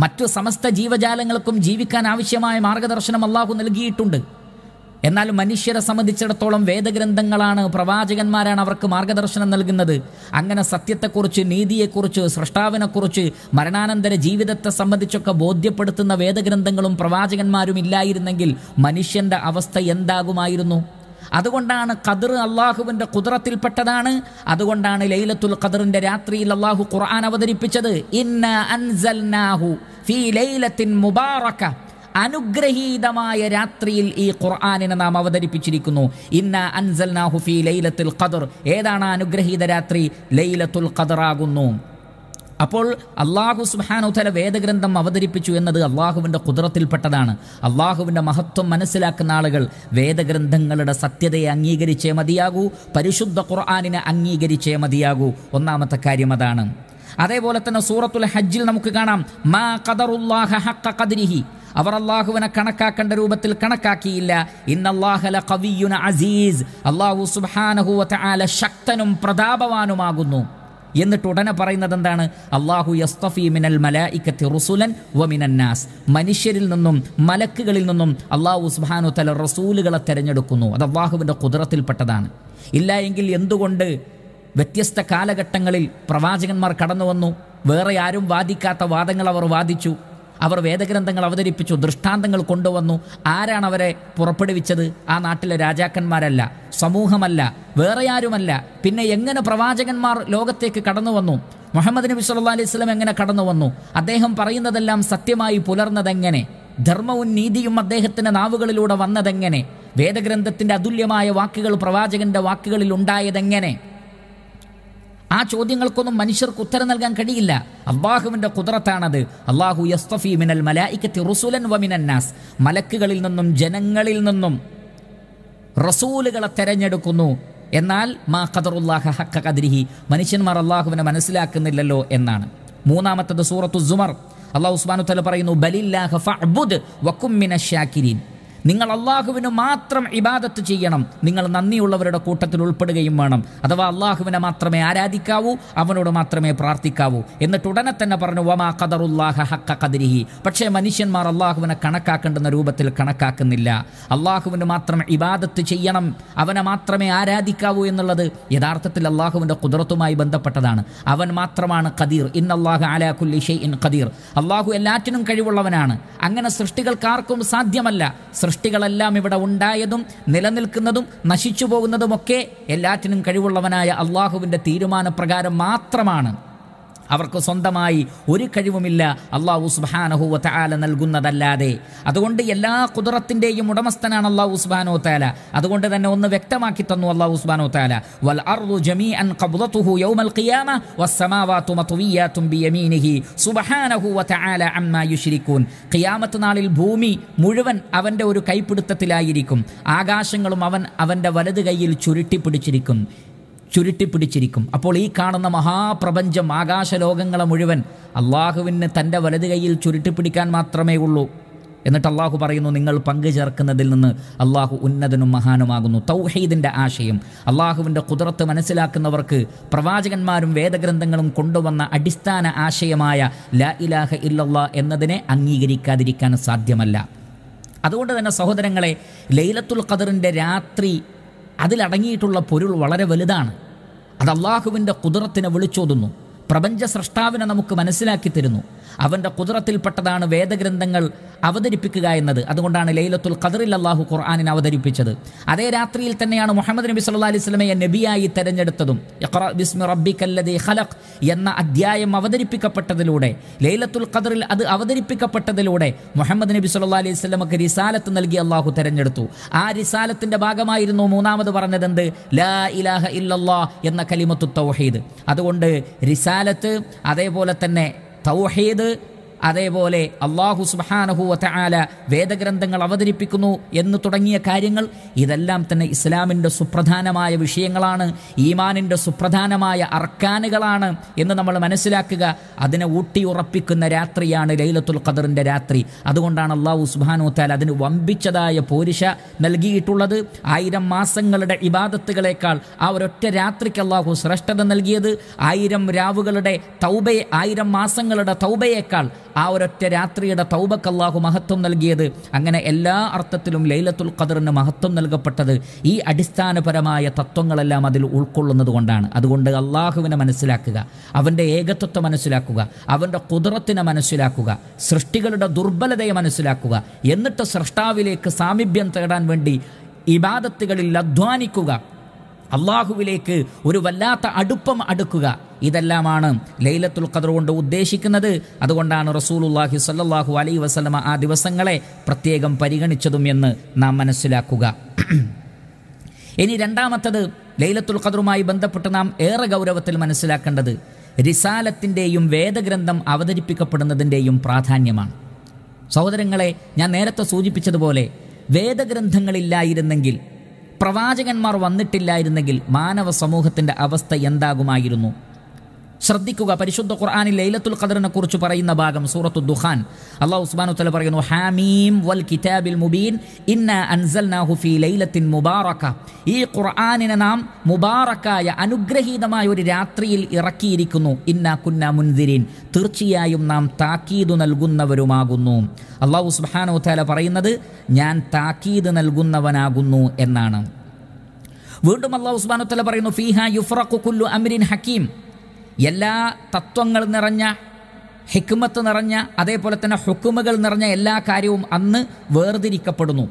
മറ്റു സമസ്ത ജീവജാലങ്ങൾക്കും ജീവിക്കാൻ ആവശ്യമായ മാർഗദർശനം അള്ളാഹു നൽകിയിട്ടുണ്ട് എന്നാൽ മനുഷ്യരെ സംബന്ധിച്ചിടത്തോളം വേദഗ്രന്ഥങ്ങളാണ് പ്രവാചകന്മാരാണ് അവർക്ക് മാർഗദർശനം നൽകുന്നത് അങ്ങനെ സത്യത്തെക്കുറിച്ച് നീതിയെക്കുറിച്ച് സൃഷ്ടാവിനെക്കുറിച്ച് മരണാനന്തര ജീവിതത്തെ സംബന്ധിച്ചൊക്കെ ബോധ്യപ്പെടുത്തുന്ന വേദഗ്രന്ഥങ്ങളും പ്രവാചകന്മാരും ഇല്ലായിരുന്നെങ്കിൽ മനുഷ്യൻ്റെ അവസ്ഥ എന്താകുമായിരുന്നു അതുകൊണ്ടാണ് ഖദർ അള്ളാഹുവിൻ്റെ കുതിരത്തിൽപ്പെട്ടതാണ് അതുകൊണ്ടാണ് ലൈലത്തുൽ ഖദറിൻ്റെ രാത്രിയിൽ അള്ളാഹു ഖുർആൻ അവതരിപ്പിച്ചത് ഇന്ന അൻസൽനാഹു ഫീ അനുഗ്രഹീതമായ രാത്രിയിൽ ഈ ഖുർആാനിനെ നാം അവതരിപ്പിച്ചിരിക്കുന്നു ഇന്ന അൻസൽ നാഹുഫി ലൈലത്തുൽ ഖദർ ഏതാണ് അനുഗ്രഹീത രാത്രി ലൈലത്തുൽ ഖദർ ആകുന്നു അപ്പോൾ അള്ളാഹു സുബാനുതല വേദഗ്രന്ഥം അവതരിപ്പിച്ചു എന്നത് അള്ളാഹുവിൻ്റെ കുതിരത്തിൽപ്പെട്ടതാണ് അള്ളാഹുവിൻ്റെ മഹത്വം മനസ്സിലാക്കുന്ന ആളുകൾ വേദഗ്രന്ഥങ്ങളുടെ സത്യതയെ അംഗീകരിച്ചേ മതിയാകൂ പരിശുദ്ധ ഖുർആാനിനെ അംഗീകരിച്ചേ മതിയാകൂ ഒന്നാമത്തെ കാര്യം അതാണ് അതേപോലെ തന്നെ സൂറത്തുൽ ഹജ്ജിൽ നമുക്ക് കാണാം മാ ഖദറുല്ലാഹ ഹഖ ഖദ്രിഹി അവർ അള്ളാഹുവിനെ കണക്കാക്കേണ്ട രൂപത്തിൽ കണക്കാക്കിയില്ല ഇന്നല്ലാഹല കവിയുന അസീസ് അള്ളാഹു സുബാനഹുവ ശക്തനും പ്രതാപവാനുമാകുന്നു എന്നിട്ട് ഉടനെ പറയുന്നത് എന്താണ് അള്ളാഹു യസ്തഫി മിനൽ മലായിക്കത്തി റുസുലൻ വ മിനന്നാസ് മനുഷ്യരിൽ നിന്നും മലക്കുകളിൽ നിന്നും അള്ളാഹു സുബാനു തല റസൂലുകളെ തിരഞ്ഞെടുക്കുന്നു അത് അള്ളാഹുവിൻ്റെ കുതിരത്തിൽപ്പെട്ടതാണ് ഇല്ല എങ്കിൽ എന്തുകൊണ്ട് വ്യത്യസ്ത കാലഘട്ടങ്ങളിൽ പ്രവാചകന്മാർ കടന്നു വന്നു വേറെ ആരും വാദിക്കാത്ത വാദങ്ങൾ അവർ വാദിച്ചു അവർ വേദഗ്രന്ഥങ്ങൾ അവതരിപ്പിച്ചു ദൃഷ്ടാന്തങ്ങൾ കൊണ്ടുവന്നു ആരാണ് അവരെ പുറപ്പെടുവിച്ചത് ആ നാട്ടിലെ രാജാക്കന്മാരല്ല സമൂഹമല്ല വേറെ ആരുമല്ല പിന്നെ എങ്ങനെ പ്രവാചകന്മാർ ലോകത്തേക്ക് കടന്നു വന്നു മുഹമ്മദ് നബി സല്ലാ അലൈഹി സ്വലം എങ്ങനെ കടന്നു വന്നു അദ്ദേഹം പറയുന്നതെല്ലാം സത്യമായി പുലർന്നതെങ്ങനെ ധർമ്മവും നീതിയും അദ്ദേഹത്തിൻ്റെ നാവുകളിലൂടെ വന്നതെങ്ങനെ വേദഗ്രന്ഥത്തിൻ്റെ അതുല്യമായ വാക്കുകൾ പ്രവാചകന്റെ വാക്കുകളിൽ ഉണ്ടായതെങ്ങനെ ആ ചോദ്യങ്ങൾക്കൊന്നും മനുഷ്യർക്ക് ഉത്തരം നൽകാൻ കഴിയില്ല അള്ളാഹുവിൻ്റെ കുതിരത്താണത് അള്ളാഹു യസ്തഫി മിനൽ മലായിക്കത്തി റുസുലൻ വമിനന്നാസ് മലക്കുകളിൽ നിന്നും ജനങ്ങളിൽ നിന്നും റസൂലുകളെ തെരഞ്ഞെടുക്കുന്നു എന്നാൽ മാ ഖദറുല്ലാഹ ഹക്ക കദ്രിഹി മനുഷ്യന്മാർ അള്ളാഹുവിനെ മനസ്സിലാക്കുന്നില്ലല്ലോ എന്നാണ് മൂന്നാമത്തത് സൂറത്തു സുമർ അള്ളാഹു ഉസ്മാനുത്തല പറയുന്നു ബലില്ലാഹ ഫഅബുദ് വക്കും മിന ഷാക്കിരീൻ നിങ്ങൾ അള്ളാഹുവിന് മാത്രം ഇബാദത്ത് ചെയ്യണം നിങ്ങൾ നന്ദിയുള്ളവരുടെ കൂട്ടത്തിൽ ഉൾപ്പെടുകയും വേണം അഥവാ അള്ളാഹുവിനെ മാത്രമേ ആരാധിക്കാവൂ അവനോട് മാത്രമേ പ്രാർത്ഥിക്കാവൂ എന്നിട്ട് ഉടനെ തന്നെ പറഞ്ഞു വമാ ഖദറുല്ലാഹ ഹക്ക കദരിഹി പക്ഷേ മനുഷ്യന്മാർ അള്ളാഹുവിനെ കണക്കാക്കേണ്ടുന്ന രൂപത്തിൽ കണക്കാക്കുന്നില്ല അള്ളാഹുവിന് മാത്രം ഇബാദത്ത് ചെയ്യണം അവനെ മാത്രമേ ആരാധിക്കാവൂ എന്നുള്ളത് യഥാർത്ഥത്തിൽ അള്ളാഹുവിൻ്റെ കുതിരത്തുമായി ബന്ധപ്പെട്ടതാണ് അവൻ മാത്രമാണ് ഖദീർ ഇൻ അലാ കുല്ലി ഷെയ് ഇൻ ഖദീർ അള്ളാഹു എല്ലാറ്റിനും കഴിവുള്ളവനാണ് അങ്ങനെ സൃഷ്ടികൾക്കാർക്കും സാധ്യമല്ല സൃഷ്ടി സൃഷ്ടികളെല്ലാം ഇവിടെ ഉണ്ടായതും നിലനിൽക്കുന്നതും നശിച്ചു പോകുന്നതുമൊക്കെ എല്ലാറ്റിനും കഴിവുള്ളവനായ അള്ളാഹുവിൻ്റെ തീരുമാനപ്രകാരം മാത്രമാണ് അവർക്ക് സ്വന്തമായി ഒരു കഴിവുമില്ല അള്ളാഹു സുബാനഹു വാല നൽകുന്നതല്ലാതെ അതുകൊണ്ട് എല്ലാ കുതിറത്തിൻ്റെയും ഉടമസ്ഥനാണ് അള്ളാഹു ഉസ്ബാനോ താല അതുകൊണ്ട് തന്നെ ഒന്ന് വ്യക്തമാക്കി തന്നു അള്ളാഹു ഉസ്ബാനോ താല വൽ അർദു ജമീ അൻ യൗമൽ ഖിയാമ വസ്സമാവാതു മത്വിയാതും ബിയമീനിഹി സുബ്ഹാനഹു വതആല അമ്മാ യുശ്രികൂൻ ഖിയാമത്ത് നാളിൽ ഭൂമി മുഴുവൻ അവൻ്റെ ഒരു കൈപിടുത്തത്തിലായിരിക്കും ആകാശങ്ങളും അവൻ അവൻ്റെ വലത് കൈയിൽ ചുരുട്ടി പിടിച്ചിരിക്കും ചുരുട്ടിപ്പിടിച്ചിരിക്കും അപ്പോൾ ഈ കാണുന്ന മഹാപ്രപഞ്ചം ആകാശലോകങ്ങളെ മുഴുവൻ അള്ളാഹുവിന് തൻ്റെ വലത് കൈയിൽ ചുരുട്ടിപ്പിടിക്കാൻ മാത്രമേ ഉള്ളൂ എന്നിട്ട് അള്ളാഹു പറയുന്നു നിങ്ങൾ പങ്കു ചേർക്കുന്നതിൽ നിന്ന് അള്ളാഹു ഉന്നതനും മഹാനുമാകുന്നു തൗഹീദിൻ്റെ ആശയം അള്ളാഹുവിൻ്റെ കുതിർത്ത് മനസ്സിലാക്കുന്നവർക്ക് പ്രവാചകന്മാരും വേദഗ്രന്ഥങ്ങളും കൊണ്ടുവന്ന അടിസ്ഥാന ആശയമായ ലാ ഇലാഹ ഇല്ലല്ലാ എന്നതിനെ അംഗീകരിക്കാതിരിക്കാൻ സാധ്യമല്ല അതുകൊണ്ട് തന്നെ സഹോദരങ്ങളെ ലൈലത്തുൽ ഖദറിൻ്റെ രാത്രി അതിലടങ്ങിയിട്ടുള്ള പൊരുൾ വളരെ വലുതാണ് അത് അള്ളാഹുവിൻ്റെ കുതിരത്തിനെ വിളിച്ചോതുന്നു പ്രപഞ്ച സൃഷ്ടാവിനെ നമുക്ക് മനസ്സിലാക്കി തരുന്നു അവൻ്റെ കുതിരത്തിൽപ്പെട്ടതാണ് വേദഗ്രന്ഥങ്ങൾ അവതരിപ്പിക്കുക എന്നത് അതുകൊണ്ടാണ് ലൈലത്തുൽ ഖദറിൽ അള്ളാഹു ഖുർആാനിനെ അവതരിപ്പിച്ചത് അതേ രാത്രിയിൽ തന്നെയാണ് മുഹമ്മദ് നബി സല്ലാ അലൈഹി സ്വലമയെ നബിയായി തെരഞ്ഞെടുത്തതും ബിസ്മി റബ്ബിക്കല്ലതി ഖലഖ് എന്ന അധ്യായം അവതരിപ്പിക്കപ്പെട്ടതിലൂടെ ലൈലത്തുൽ ഖദറിൽ അത് അവതരിപ്പിക്കപ്പെട്ടതിലൂടെ മുഹമ്മദ് നബി സല്ലാ അലൈഹി സ്വലമക്ക് റിസാലത്ത് നൽകി അള്ളാഹു തെരഞ്ഞെടുത്തു ആ റിസാലത്തിൻ്റെ ഭാഗമായിരുന്നു മൂന്നാമത് പറഞ്ഞതെന്ത് ലാ ഇലാഹ ഇല്ലല്ലാ എന്ന കലിമത്തു തൗഹീദ് അതുകൊണ്ട് റിസാലത്ത് അതേപോലെ തന്നെ tawhid അതേപോലെ അള്ളാഹു സുബാനഹുവത്ത ആല വേദഗ്രന്ഥങ്ങൾ അവതരിപ്പിക്കുന്നു എന്ന് തുടങ്ങിയ കാര്യങ്ങൾ ഇതെല്ലാം തന്നെ ഇസ്ലാമിൻ്റെ സുപ്രധാനമായ വിഷയങ്ങളാണ് ഈമാനിൻ്റെ സുപ്രധാനമായ അർക്കാനുകളാണ് എന്ന് നമ്മൾ മനസ്സിലാക്കുക അതിനെ ഊട്ടി ഉറപ്പിക്കുന്ന രാത്രിയാണ് ലൈലത്തുൽ ഖദറിൻ്റെ രാത്രി അതുകൊണ്ടാണ് അള്ളാഹു സുബാനു താൽ അതിന് വമ്പിച്ചതായ പോരിശ നൽകിയിട്ടുള്ളത് ആയിരം മാസങ്ങളുടെ ഇബാദത്തുകളേക്കാൾ ആ ഒരൊറ്റ രാത്രിക്ക് അള്ളാഹു ശ്രേഷ്ഠത നൽകിയത് ആയിരം രാവുകളുടെ തൗബയെ ആയിരം മാസങ്ങളുടെ തൗബയേക്കാൾ ആ ഒരൊറ്റ രാത്രിയുടെ തൗബക്കല്ലാഹു മഹത്വം നൽകിയത് അങ്ങനെ എല്ലാ അർത്ഥത്തിലും ലൈലത്തുൽ ഖദറിന് മഹത്വം നൽകപ്പെട്ടത് ഈ അടിസ്ഥാനപരമായ തത്വങ്ങളെല്ലാം അതിൽ ഉൾക്കൊള്ളുന്നത് കൊണ്ടാണ് അതുകൊണ്ട് അള്ളാഹുവിനെ മനസ്സിലാക്കുക അവൻ്റെ ഏകത്വത്തെ മനസ്സിലാക്കുക അവൻ്റെ കുതിരത്തിനെ മനസ്സിലാക്കുക സൃഷ്ടികളുടെ ദുർബലതയെ മനസ്സിലാക്കുക എന്നിട്ട് സൃഷ്ടാവിലേക്ക് സാമീപ്യം തേടാൻ വേണ്ടി ഇബാദത്തുകളിൽ അധ്വാനിക്കുക അള്ളാഹുവിലേക്ക് ഒരു വല്ലാത്ത അടുപ്പം അടുക്കുക ഇതെല്ലാമാണ് ലൈലത്തുൽ ഖദർ കൊണ്ട് ഉദ്ദേശിക്കുന്നത് അതുകൊണ്ടാണ് റസൂലുല്ലാഹി സല്ലാഹു അലൈ വസ്ലമ ആ ദിവസങ്ങളെ പ്രത്യേകം പരിഗണിച്ചതും എന്ന് നാം മനസ്സിലാക്കുക [CLEARS THROAT] ഇനി രണ്ടാമത്തത് ലൈലത്തുൽ ഖദറുമായി ബന്ധപ്പെട്ട് നാം ഏറെ ഗൗരവത്തിൽ മനസ്സിലാക്കേണ്ടത് റിസാലത്തിൻ്റെയും വേദഗ്രന്ഥം അവതരിപ്പിക്കപ്പെടുന്നതിൻ്റെയും പ്രാധാന്യമാണ് സഹോദരങ്ങളെ ഞാൻ നേരത്തെ സൂചിപ്പിച്ചതുപോലെ വേദഗ്രന്ഥങ്ങളില്ലായിരുന്നെങ്കിൽ പ്രവാചകന്മാർ വന്നിട്ടില്ലായിരുന്നെങ്കിൽ മാനവ സമൂഹത്തിൻ്റെ അവസ്ഥ എന്താകുമായിരുന്നു ശ്രദ്ധിക്കുക പരിശുദ്ധ ഖുർആാനിൽ ലൈലത്തുൽ ഖദറിനെ കുറിച്ച് പറയുന്ന ഭാഗം സൂറത്തു ദുഖാൻ അള്ളാഹു ഉസ്മാനു തല പറയുന്നു ഹാമീം വൽ കിതാബിൽ മുബീൻ ഇന്ന അൻസൽനാഹു ഫീ ലൈലത്തിൻ മുബാറക്ക ഈ ഖുർആാനിനെ നാം മുബാറക്കായ അനുഗ്രഹീതമായ ഒരു രാത്രിയിൽ ഇറക്കിയിരിക്കുന്നു ഇന്ന കുന്ന മുൻതിരീൻ തീർച്ചയായും നാം താക്കീതു നൽകുന്നവരുമാകുന്നു അള്ളാഹു സുബാനു തല പറയുന്നത് ഞാൻ താക്കീത് നൽകുന്നവനാകുന്നു എന്നാണ് വീണ്ടും അള്ളാഹു സുബാനു തല പറയുന്നു ഫീഹ യുഫ്രഖു കുല്ലു അമിരിൻ ഹക്കീം എല്ലാ തത്വങ്ങൾ നിറഞ്ഞ ഹിക്മത്ത് നിറഞ്ഞ അതേപോലെ തന്നെ ഹുക്കുമകൾ നിറഞ്ഞ എല്ലാ കാര്യവും അന്ന് വേർതിരിക്കപ്പെടുന്നു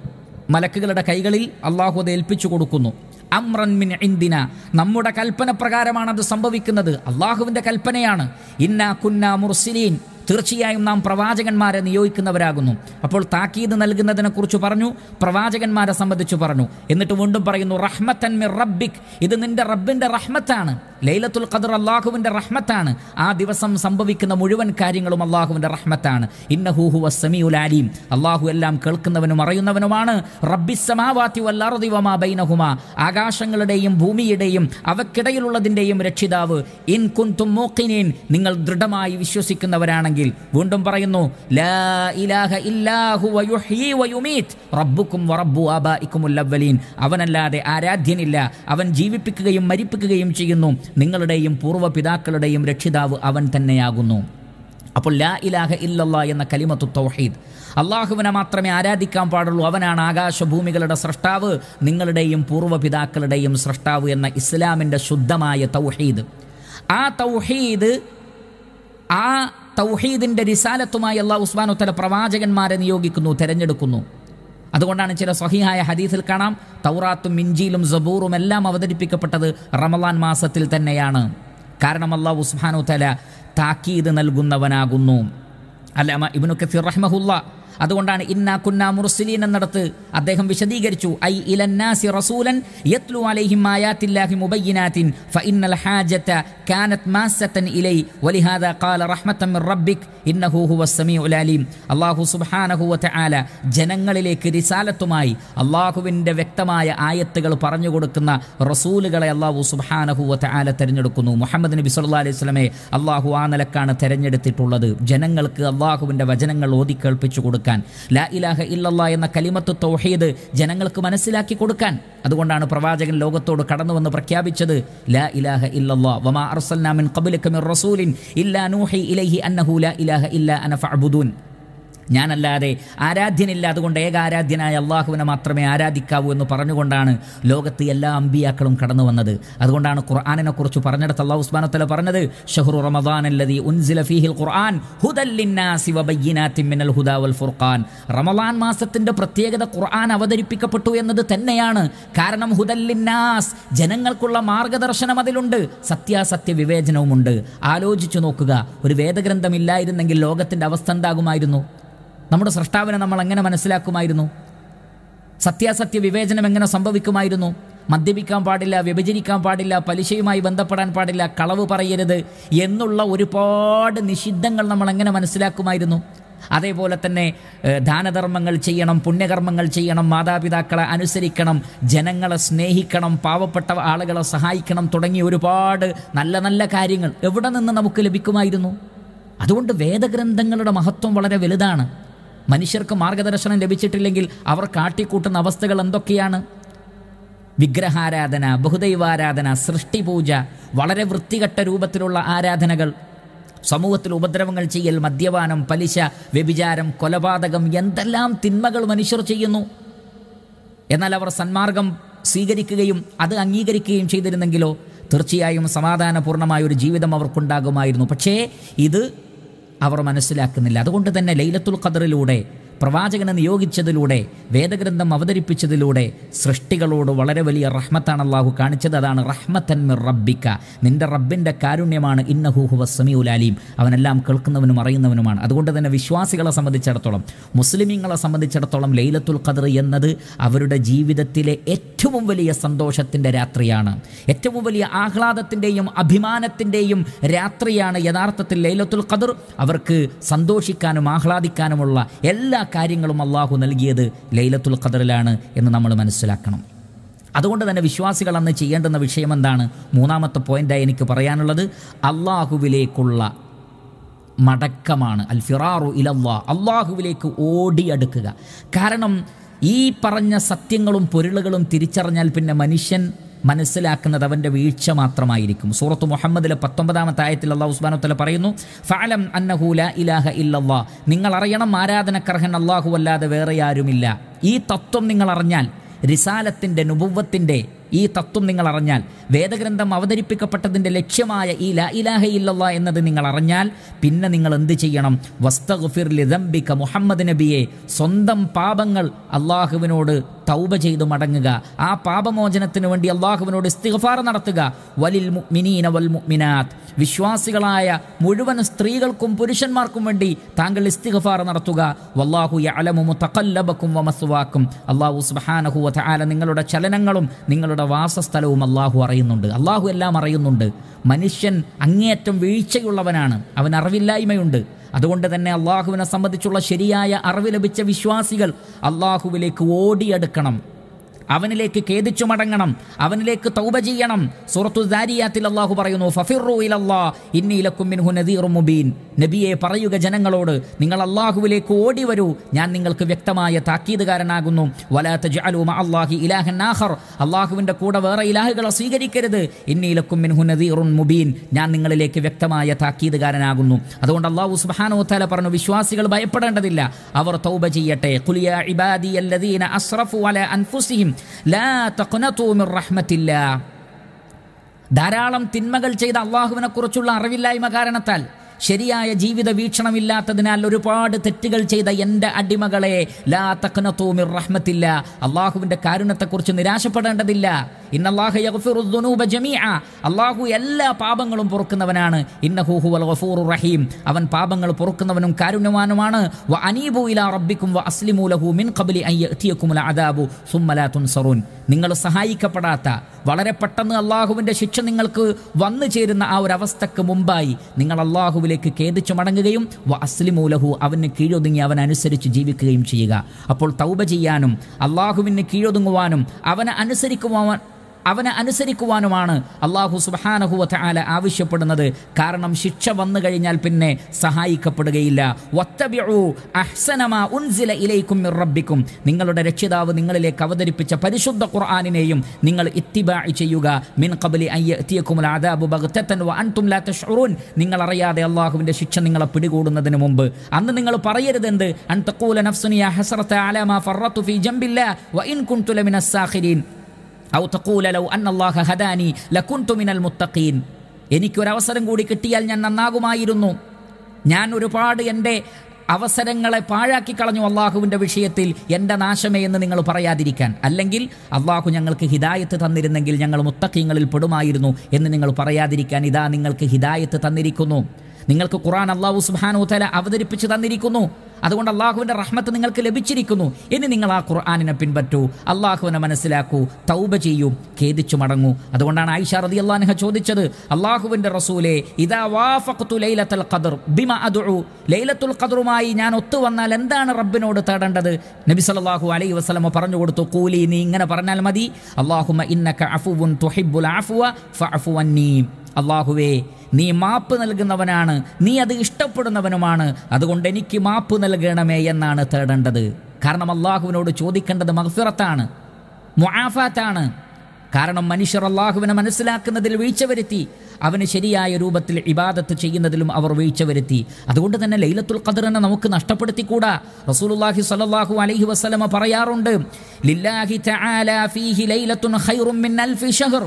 മലക്കുകളുടെ കൈകളിൽ അള്ളാഹു അത് ഏൽപ്പിച്ചു കൊടുക്കുന്നു അമ്രൻ മിൻ ഇന്ദിന നമ്മുടെ കൽപ്പന പ്രകാരമാണ് അത് സംഭവിക്കുന്നത് അള്ളാഹുവിൻ്റെ കൽപ്പനയാണ് ഇന്ന കുന്ന മുർസിലീൻ തീർച്ചയായും നാം പ്രവാചകന്മാരെ നിയോഗിക്കുന്നവരാകുന്നു അപ്പോൾ താക്കീത് നൽകുന്നതിനെക്കുറിച്ച് പറഞ്ഞു പ്രവാചകന്മാരെ സംബന്ധിച്ച് പറഞ്ഞു എന്നിട്ട് വീണ്ടും പറയുന്നു റഹ്മത്തൻ മിർ റബ്ബിക് ഇത് നിന്റെ റബ്ബിന്റെ റഹ്മത്താണ് ലൈലത്തുൽ ഖദർ അള്ളാഹുവിന്റെ റഹ്മത്താണ് ആ ദിവസം സംഭവിക്കുന്ന മുഴുവൻ കാര്യങ്ങളും അള്ളാഹുവിന്റെ റഹ്മത്താണ് ഇന്നഹൂഹു വസ്സമിയുൽ അലീം അള്ളാഹു എല്ലാം കേൾക്കുന്നവനും അറിയുന്നവനുമാണ് റബ്ബിസമാവാത്തി ആകാശങ്ങളുടെയും ഭൂമിയുടെയും അവക്കിടയിലുള്ളതിൻ്റെയും രക്ഷിതാവ് ഇൻ കുൻ തുമ്മൂക്കിനീൻ നിങ്ങൾ ദൃഢമായി വിശ്വസിക്കുന്നവരാണെങ്കിൽ ആണെങ്കിൽ വീണ്ടും പറയുന്നു റബ്ബുക്കും അവനല്ലാതെ ആരാധ്യനില്ല അവൻ ജീവിപ്പിക്കുകയും മരിപ്പിക്കുകയും ചെയ്യുന്നു നിങ്ങളുടെയും പൂർവ്വ പിതാക്കളുടെയും രക്ഷിതാവ് അവൻ തന്നെയാകുന്നു അപ്പോൾ ലാ ഇലാഹ ഇല്ലല്ല എന്ന കലിമത്തു തൗഹീദ് അള്ളാഹുവിനെ മാത്രമേ ആരാധിക്കാൻ പാടുള്ളൂ അവനാണ് ആകാശഭൂമികളുടെ സൃഷ്ടാവ് നിങ്ങളുടെയും പൂർവ്വപിതാക്കളുടെയും സൃഷ്ടാവ് എന്ന ഇസ്ലാമിൻ്റെ ശുദ്ധമായ തൗഹീദ് ആ തൗഹീദ് ആ തൗഹീദിൻ്റെ രിസാലത്തുമായി അള്ളാഹു ഉത്തല പ്രവാചകന്മാരെ നിയോഗിക്കുന്നു തെരഞ്ഞെടുക്കുന്നു അതുകൊണ്ടാണ് ചില സ്വഹിയായ ഹദീസിൽ കാണാം തൗറാത്തും മിഞ്ചിയിലും സബൂറും എല്ലാം അവതരിപ്പിക്കപ്പെട്ടത് റമലാൻ മാസത്തിൽ തന്നെയാണ് കാരണം അള്ളാഹു ഉത്തല താക്കീത് നൽകുന്നവനാകുന്നു അല്ല ഇബിനു കസീർ റഹ്മഹുല്ല അതുകൊണ്ടാണ് ഇന്ന കുന്ന മുർസലീൻ എന്നിടത്ത് അദ്ദേഹം വിശദീകരിച്ചു ഐ ഇലന്നാസി റസൂലൻ യത്ലു അലൈഹിം ആയാത്തില്ലാഹി മുബയ്യിനാത്തിൻ ഫഇന്നൽ ഹാജത കാനത് മാസത്തൻ ഇലൈ വലിഹാദ ഖാല റഹ്മത്തൻ മിർ റബ്ബിക് ഇന്നഹു ഹുവ സമീഉൽ അലീം അല്ലാഹു സുബ്ഹാനഹു വ തആല ജനങ്ങളിലേക്ക് റിസാലത്തുമായി അള്ളാഹുവിൻ്റെ വ്യക്തമായ ആയത്തുകൾ പറഞ്ഞു കൊടുക്കുന്ന റസൂലുകളെ അള്ളാഹു സുബ്ഹാനഹു വ തആല തിരഞ്ഞെടുക്കുന്നു മുഹമ്മദ് നബി സല്ലാ അലൈഹി വസല്ലമയെ അള്ളാഹു ആ നിലക്കാണ് തിരഞ്ഞെടുത്തിട്ടുള്ളത് ജനങ്ങൾക്ക് അള്ളാഹുവിൻ്റെ വചനങ്ങൾ ഓതി കേൾപ്പിച്ചു കൊടുക്കുക കൊടുക്കാൻ ലാ ഇലാഹ ഇല്ലല്ല എന്ന കലിമത്ത് തൗഹീദ് ജനങ്ങൾക്ക് മനസ്സിലാക്കി കൊടുക്കാൻ അതുകൊണ്ടാണ് പ്രവാചകൻ ലോകത്തോട് കടന്നു വന്ന് പ്രഖ്യാപിച്ചത് ലാ ഇലാഹ ഇല്ലല്ലാ വമാ അർസൽനാ മിൻ ഖബ്ലിക മിർ റസൂലിൻ ഇല്ലാ നൂഹി ഇലൈഹി അന്നഹു ലാ ഇലാഹ ഇല്ലാ അന ഫഅബ്ദൂൻ ഞാനല്ലാതെ ആരാധ്യനില്ല അതുകൊണ്ട് ഏക ആരാധ്യനായ അള്ളാഹുവിനെ മാത്രമേ ആരാധിക്കാവൂ എന്ന് പറഞ്ഞുകൊണ്ടാണ് ലോകത്ത് എല്ലാ അമ്പിയാക്കളും കടന്നു വന്നത് അതുകൊണ്ടാണ് ഖുർആാനിനെ കുറിച്ച് പറഞ്ഞെടുത്ത് അള്ളാഹു ഉസ്മാനത്തല പറഞ്ഞത് ഷഹ്റു റമദാൻ അല്ലതി ഉൻസില ഫീഹിൽ ഖുർആൻ മിനൽ ഹുദാ വൽ ഫുർഖാൻ റമദാൻ മാസത്തിൻ്റെ പ്രത്യേകത ഖുർആൻ അവതരിപ്പിക്കപ്പെട്ടു എന്നത് തന്നെയാണ് കാരണം ഹുദല്ലിന്നാസ് ജനങ്ങൾക്കുള്ള മാർഗദർശനം അതിലുണ്ട് സത്യാസത്യ വിവേചനവുമുണ്ട് ആലോചിച്ചു നോക്കുക ഒരു വേദഗ്രന്ഥമില്ലായിരുന്നെങ്കിൽ ലോകത്തിൻ്റെ അവസ്ഥ എന്താകുമായിരുന്നു നമ്മുടെ സൃഷ്ടാവിനെ നമ്മൾ എങ്ങനെ മനസ്സിലാക്കുമായിരുന്നു സത്യാസത്യ വിവേചനം എങ്ങനെ സംഭവിക്കുമായിരുന്നു മദ്യപിക്കാൻ പാടില്ല വിഭജിക്കാൻ പാടില്ല പലിശയുമായി ബന്ധപ്പെടാൻ പാടില്ല കളവ് പറയരുത് എന്നുള്ള ഒരുപാട് നിഷിദ്ധങ്ങൾ നമ്മൾ എങ്ങനെ മനസ്സിലാക്കുമായിരുന്നു അതേപോലെ തന്നെ ദാനധർമ്മങ്ങൾ ചെയ്യണം പുണ്യകർമ്മങ്ങൾ ചെയ്യണം മാതാപിതാക്കളെ അനുസരിക്കണം ജനങ്ങളെ സ്നേഹിക്കണം പാവപ്പെട്ട ആളുകളെ സഹായിക്കണം തുടങ്ങിയ ഒരുപാട് നല്ല നല്ല കാര്യങ്ങൾ എവിടെ നിന്ന് നമുക്ക് ലഭിക്കുമായിരുന്നു അതുകൊണ്ട് വേദഗ്രന്ഥങ്ങളുടെ മഹത്വം വളരെ വലുതാണ് മനുഷ്യർക്ക് മാർഗദർശനം ലഭിച്ചിട്ടില്ലെങ്കിൽ അവർ കാട്ടിക്കൂട്ടുന്ന അവസ്ഥകൾ എന്തൊക്കെയാണ് വിഗ്രഹാരാധന ബഹുദൈവാരാധന സൃഷ്ടിപൂജ വളരെ വൃത്തികെട്ട രൂപത്തിലുള്ള ആരാധനകൾ സമൂഹത്തിൽ ഉപദ്രവങ്ങൾ ചെയ്യൽ മദ്യപാനം പലിശ വ്യഭിചാരം കൊലപാതകം എന്തെല്ലാം തിന്മകൾ മനുഷ്യർ ചെയ്യുന്നു എന്നാൽ അവർ സന്മാർഗം സ്വീകരിക്കുകയും അത് അംഗീകരിക്കുകയും ചെയ്തിരുന്നെങ്കിലോ തീർച്ചയായും സമാധാനപൂർണ്ണമായ ഒരു ജീവിതം അവർക്കുണ്ടാകുമായിരുന്നു പക്ഷേ ഇത് അവർ മനസ്സിലാക്കുന്നില്ല അതുകൊണ്ട് തന്നെ ലൈലത്തുൽ ഖദറിലൂടെ പ്രവാചകനെ നിയോഗിച്ചതിലൂടെ വേദഗ്രന്ഥം അവതരിപ്പിച്ചതിലൂടെ സൃഷ്ടികളോട് വളരെ വലിയ റഹ്മത്താണ് അള്ളാഹു കാണിച്ചത് അതാണ് റഹ്മത്തൻ മിർ റബ്ബിക്ക നിന്റെ റബ്ബിൻ്റെ കാരുണ്യമാണ് ഇന്നഹൂഹുവ അലീം അവനെല്ലാം കേൾക്കുന്നവനും അറിയുന്നവനുമാണ് അതുകൊണ്ട് തന്നെ വിശ്വാസികളെ സംബന്ധിച്ചിടത്തോളം മുസ്ലിമീങ്ങളെ സംബന്ധിച്ചിടത്തോളം ലൈലത്തുൽ ഖദർ എന്നത് അവരുടെ ജീവിതത്തിലെ ഏറ്റവും വലിയ സന്തോഷത്തിൻ്റെ രാത്രിയാണ് ഏറ്റവും വലിയ ആഹ്ലാദത്തിൻ്റെയും അഭിമാനത്തിൻ്റെയും രാത്രിയാണ് യഥാർത്ഥത്തിൽ ലൈലത്തുൽ ഖദർ അവർക്ക് സന്തോഷിക്കാനും ആഹ്ലാദിക്കാനുമുള്ള എല്ലാ കാര്യങ്ങളും അള്ളാഹു നൽകിയത് ലൈലത്തുൽ ഖദറിലാണ് എന്ന് നമ്മൾ മനസ്സിലാക്കണം അതുകൊണ്ട് തന്നെ വിശ്വാസികൾ അന്ന് ചെയ്യേണ്ടുന്ന വിഷയം എന്താണ് മൂന്നാമത്തെ പോയിൻ്റായി എനിക്ക് പറയാനുള്ളത് അള്ളാഹുവിലേക്കുള്ള മടക്കമാണ് അൽ ഫിറാറു ഇലല്ലാ അള്ളാഹുവിലേക്ക് ഓടിയെടുക്കുക കാരണം ഈ പറഞ്ഞ സത്യങ്ങളും പൊരുളുകളും തിരിച്ചറിഞ്ഞാൽ പിന്നെ മനുഷ്യൻ മനസ്സിലാക്കുന്നത് അവൻ്റെ വീഴ്ച മാത്രമായിരിക്കും സൂറത്ത് മുഹമ്മദിലെ പത്തൊമ്പതാമത്തെ ആയത്തിൽ അള്ളാഹു ഉസ്മാനത്തല പറയുന്നു ഫലം അന്നഹൂല ഇലാഹ ഇല്ലല്ലാ നിങ്ങൾ അറിയണം ആരാധനക്കർഹൻ അള്ളാഹു അല്ലാതെ വേറെ ആരുമില്ല ഈ തത്വം നിങ്ങൾ അറിഞ്ഞാൽ റിസാലത്തിൻ്റെ നുപുവത്തിൻ്റെ ഈ തത്വം നിങ്ങൾ അറിഞ്ഞാൽ വേദഗ്രന്ഥം അവതരിപ്പിക്കപ്പെട്ടതിൻ്റെ ലക്ഷ്യമായ ഈ ലാ ഇലാഹ ഇല്ലല്ല എന്നത് നിങ്ങൾ അറിഞ്ഞാൽ പിന്നെ നിങ്ങൾ എന്ത് ചെയ്യണം വസ്തഗുഫിർ ലിദംബിക്ക മുഹമ്മദ് നബിയെ സ്വന്തം പാപങ്ങൾ അള്ളാഹുവിനോട് തൗബ ചെയ്തു മടങ്ങുക ആ പാപമോചനത്തിന് വേണ്ടി അള്ളാഹുവിനോട് ഇസ്തിഗഫാർ നടത്തുക വലിൽ മിനീന വൽ മിനാത്ത് വിശ്വാസികളായ മുഴുവൻ സ്ത്രീകൾക്കും പുരുഷന്മാർക്കും വേണ്ടി താങ്കൾ ഇസ്തിഗഫാർ നടത്തുക വല്ലാഹു യലമും തക്കല്ലബക്കും വമസ്വാക്കും അള്ളാഹു സുബാനഹു ആല നിങ്ങളുടെ ചലനങ്ങളും നിങ്ങളുടെ അവരുടെ വാസസ്ഥലവും അള്ളാഹു അറിയുന്നുണ്ട് അള്ളാഹു എല്ലാം അറിയുന്നുണ്ട് മനുഷ്യൻ അങ്ങേയറ്റം വീഴ്ചയുള്ളവനാണ് അവൻ അറിവില്ലായ്മയുണ്ട് അതുകൊണ്ട് തന്നെ അള്ളാഹുവിനെ സംബന്ധിച്ചുള്ള ശരിയായ അറിവ് ലഭിച്ച വിശ്വാസികൾ അള്ളാഹുവിലേക്ക് ഓടിയെടുക്കണം അവനിലേക്ക് ഖേദിച്ചു മടങ്ങണം അവനിലേക്ക് തൗബ ചെയ്യണം സുറത്തു ദാരിയാത്തിൽ അള്ളാഹു പറയുന്നു ഫഫിറു ഇലല്ലാ ഇന്നീലക്കും മിൻഹു നദീറു മുബീൻ നബിയെ പറയുക ജനങ്ങളോട് നിങ്ങൾ അള്ളാഹുവിലേക്ക് ഓടി വരൂ ഞാൻ നിങ്ങൾക്ക് വ്യക്തമായ താക്കീതുകാരനാകുന്നു വലാത്ത ജാലൂമ അള്ളാഹി ഇലാഹൻ നാഹർ അള്ളാഹുവിൻ്റെ കൂടെ വേറെ ഇലാഹുകളെ സ്വീകരിക്കരുത് ഇന്നീലക്കും മിൻഹു നദീറുൻ മുബീൻ ഞാൻ നിങ്ങളിലേക്ക് വ്യക്തമായ താക്കീതുകാരനാകുന്നു അതുകൊണ്ട് അള്ളാഹു സുബാനോ തല പറഞ്ഞു വിശ്വാസികൾ ഭയപ്പെടേണ്ടതില്ല അവർ തൗബ ചെയ്യട്ടെ കുലിയ ഇബാദി അല്ലദീന അസ്റഫു അല അൻഫുസിഹിം ലാ ധാരാളം തിന്മകൾ ചെയ്ത കുറിച്ചുള്ള അറിവില്ലായ്മ കാരണത്താൽ ശരിയായ ജീവിത വീക്ഷണമില്ലാത്തതിനാൽ ഒരുപാട് തെറ്റുകൾ ചെയ്ത എൻ്റെ അടിമകളെ ലാ തക്കനത്തൂമിർ റഹ്മത്തില്ല അള്ളാഹുവിൻ്റെ കാരുണത്തെക്കുറിച്ച് നിരാശപ്പെടേണ്ടതില്ല അള്ളാഹു എല്ലാ പാപങ്ങളും പൊറുക്കുന്നവനാണ് ഹുഹു അൽ ഗഫൂർ റഹീം അവൻ പാപങ്ങൾ പൊറുക്കുന്നവനും കാരുണ്യവാനുമാണ് വ അനീബു ഇലാ റബ്ബിക്കും വ അസ്ലിമൂലഹു മിൻ കബലി അയ്യത്തിയക്കുമുല അദാബു സുമ്മലാ തുൻസറൂൻ നിങ്ങൾ സഹായിക്കപ്പെടാത്ത വളരെ പെട്ടെന്ന് അള്ളാഹുവിൻ്റെ ശിക്ഷ നിങ്ങൾക്ക് വന്നു ചേരുന്ന ആ ഒരു അവസ്ഥക്ക് മുമ്പായി നിങ്ങൾ അള്ളാഹുവിലെ അവനിലേക്ക് ഖേദിച്ചു മടങ്ങുകയും അസ്ലിമൂലഹു അവന് കീഴൊതുങ്ങി അവൻ അനുസരിച്ച് ജീവിക്കുകയും ചെയ്യുക അപ്പോൾ തൗബ ചെയ്യാനും അള്ളാഹുവിന് കീഴൊതുങ്ങുവാനും അവനെ അനുസരിക്കുവാൻ അവനെ അനുസരിക്കുവാനുമാണ് അള്ളാഹു സുബാനഹുവത്ത് ആല ആവശ്യപ്പെടുന്നത് കാരണം ശിക്ഷ വന്നു കഴിഞ്ഞാൽ പിന്നെ സഹായിക്കപ്പെടുകയില്ല ഒത്തബിഴു അഹ്സനമാ ഉൻസില ഇലയിക്കും റബ്ബിക്കും നിങ്ങളുടെ രക്ഷിതാവ് നിങ്ങളിലേക്ക് അവതരിപ്പിച്ച പരിശുദ്ധ ഖുർആാനിനെയും നിങ്ങൾ ഇത്തിബായി ചെയ്യുക മിൻ കബലി അയ്യത്തിയക്കുമുൽ ലാ നിങ്ങൾ അറിയാതെ അള്ളാഹുവിൻ്റെ ശിക്ഷ നിങ്ങളെ പിടികൂടുന്നതിന് മുമ്പ് അന്ന് നിങ്ങൾ പറയരുതെന്ത് അൻ തഖൂല നഫ്സുനിയ ഹസറത അലാ മാ ഫറത്തു ഫീ ജംബില്ലാ വ ഇൻ കുൻതു ലമിനസ് സാഖിരീൻ എനിക്കൊരവസരം കൂടി കിട്ടിയാൽ ഞാൻ നന്നാകുമായിരുന്നു ഞാൻ ഒരുപാട് എൻ്റെ അവസരങ്ങളെ പാഴാക്കി കളഞ്ഞു അള്ളാഹുവിൻ്റെ വിഷയത്തിൽ എൻ്റെ നാശമേ എന്ന് നിങ്ങൾ പറയാതിരിക്കാൻ അല്ലെങ്കിൽ അള്ളാഹു ഞങ്ങൾക്ക് ഹിദായത്ത് തന്നിരുന്നെങ്കിൽ ഞങ്ങൾ മുത്തക്കിങ്ങളിൽ പെടുമായിരുന്നു എന്ന് നിങ്ങൾ പറയാതിരിക്കാൻ ഇതാ നിങ്ങൾക്ക് ഹിദായത്ത് തന്നിരിക്കുന്നു നിങ്ങൾക്ക് ഖുറാൻ അള്ളാഹു സുബാനോത്തല അവതരിപ്പിച്ച് തന്നിരിക്കുന്നു അതുകൊണ്ട് അള്ളാഹുവിൻ്റെ റഹ്മത്ത് നിങ്ങൾക്ക് ലഭിച്ചിരിക്കുന്നു ഇനി നിങ്ങൾ ആ ഖുർആാനിനെ പിൻപറ്റൂ അള്ളാഹുവിനെ മനസ്സിലാക്കൂ തൗബ ചെയ്യൂ ഖേദിച്ചു മടങ്ങൂ അതുകൊണ്ടാണ് ആയിഷ റതി അള്ളാഹ ചോദിച്ചത് അള്ളാഹുവിൻ്റെ റസൂലെ ഇതാ ലൈലത്തൽ ലൈലത്തുൽ ഖദറുമായി ഞാൻ ഒത്തു വന്നാൽ എന്താണ് റബ്ബിനോട് തേടേണ്ടത് നബി സല്ലല്ലാഹു അലൈഹി വസല്ലമ പറഞ്ഞു കൊടുത്തു കൂലി നീ ഇങ്ങനെ പറഞ്ഞാൽ മതി അള്ളാഹു ഇന്നക അഫുവുൻ തുഹിബ്ബുൽ അള്ളാഹുവേ നീ മാപ്പ് നൽകുന്നവനാണ് നീ അത് ഇഷ്ടപ്പെടുന്നവനുമാണ് അതുകൊണ്ട് എനിക്ക് മാപ്പ് നൽകണമേ എന്നാണ് തേടേണ്ടത് കാരണം അള്ളാഹുവിനോട് ചോദിക്കേണ്ടത് മഹ്ഫിറത്താണ് മുആഫാത്താണ് കാരണം മനുഷ്യർ അള്ളാഹുവിനെ മനസ്സിലാക്കുന്നതിൽ വീഴ്ച വരുത്തി അവന് ശരിയായ രൂപത്തിൽ ഇബാദത്ത് ചെയ്യുന്നതിലും അവർ വീഴ്ച വരുത്തി അതുകൊണ്ട് തന്നെ ലൈലത്തുൽ ഖദറിനെ നമുക്ക് നഷ്ടപ്പെടുത്തിക്കൂടാ റസൂലുല്ലാഹി സ്വല്ലല്ലാഹു അലൈഹി വസല്ലമ പറയാറുണ്ട് ലില്ലാഹി തആല ഫീഹി ലൈലത്തുൻ ഖൈറും മിൻ അൽഫി ഷഹർ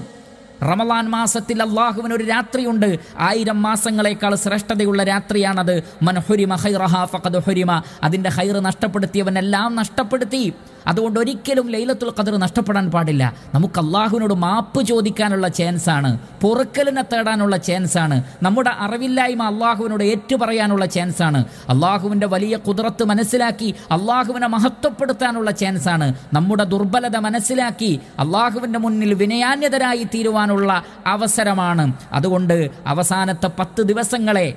റമലാൻ മാസത്തിൽ അള്ളാഹുവിന് ഒരു രാത്രിയുണ്ട് ആയിരം മാസങ്ങളെക്കാൾ ശ്രേഷ്ഠതയുള്ള രാത്രിയാണത് മൻ ഹുരിമ ഹൈറഹ ഫഖദ് ഹുരിമ അതിൻ്റെ ഹൈർ നഷ്ടപ്പെടുത്തിയവനെല്ലാം നഷ്ടപ്പെടുത്തി അതുകൊണ്ട് ഒരിക്കലും ലൈലത്തുൽ ഖദർ നഷ്ടപ്പെടാൻ പാടില്ല നമുക്ക് അള്ളാഹുവിനോട് മാപ്പ് ചോദിക്കാനുള്ള ചാൻസാണ് പൊറുക്കലിനെ തേടാനുള്ള ചാൻസാണ് നമ്മുടെ അറിവില്ലായ്മ അള്ളാഹുവിനോട് ഏറ്റുപറയാനുള്ള ചാൻസാണ് അള്ളാഹുവിൻ്റെ വലിയ കുതിരത്ത് മനസ്സിലാക്കി അള്ളാഹുവിനെ മഹത്വപ്പെടുത്താനുള്ള ചാൻസാണ് നമ്മുടെ ദുർബലത മനസ്സിലാക്കി അള്ളാഹുവിൻ്റെ മുന്നിൽ വിനയാന്യതരായി തീരുവാനുള്ള അവസരമാണ് അതുകൊണ്ട് അവസാനത്തെ പത്ത് ദിവസങ്ങളെ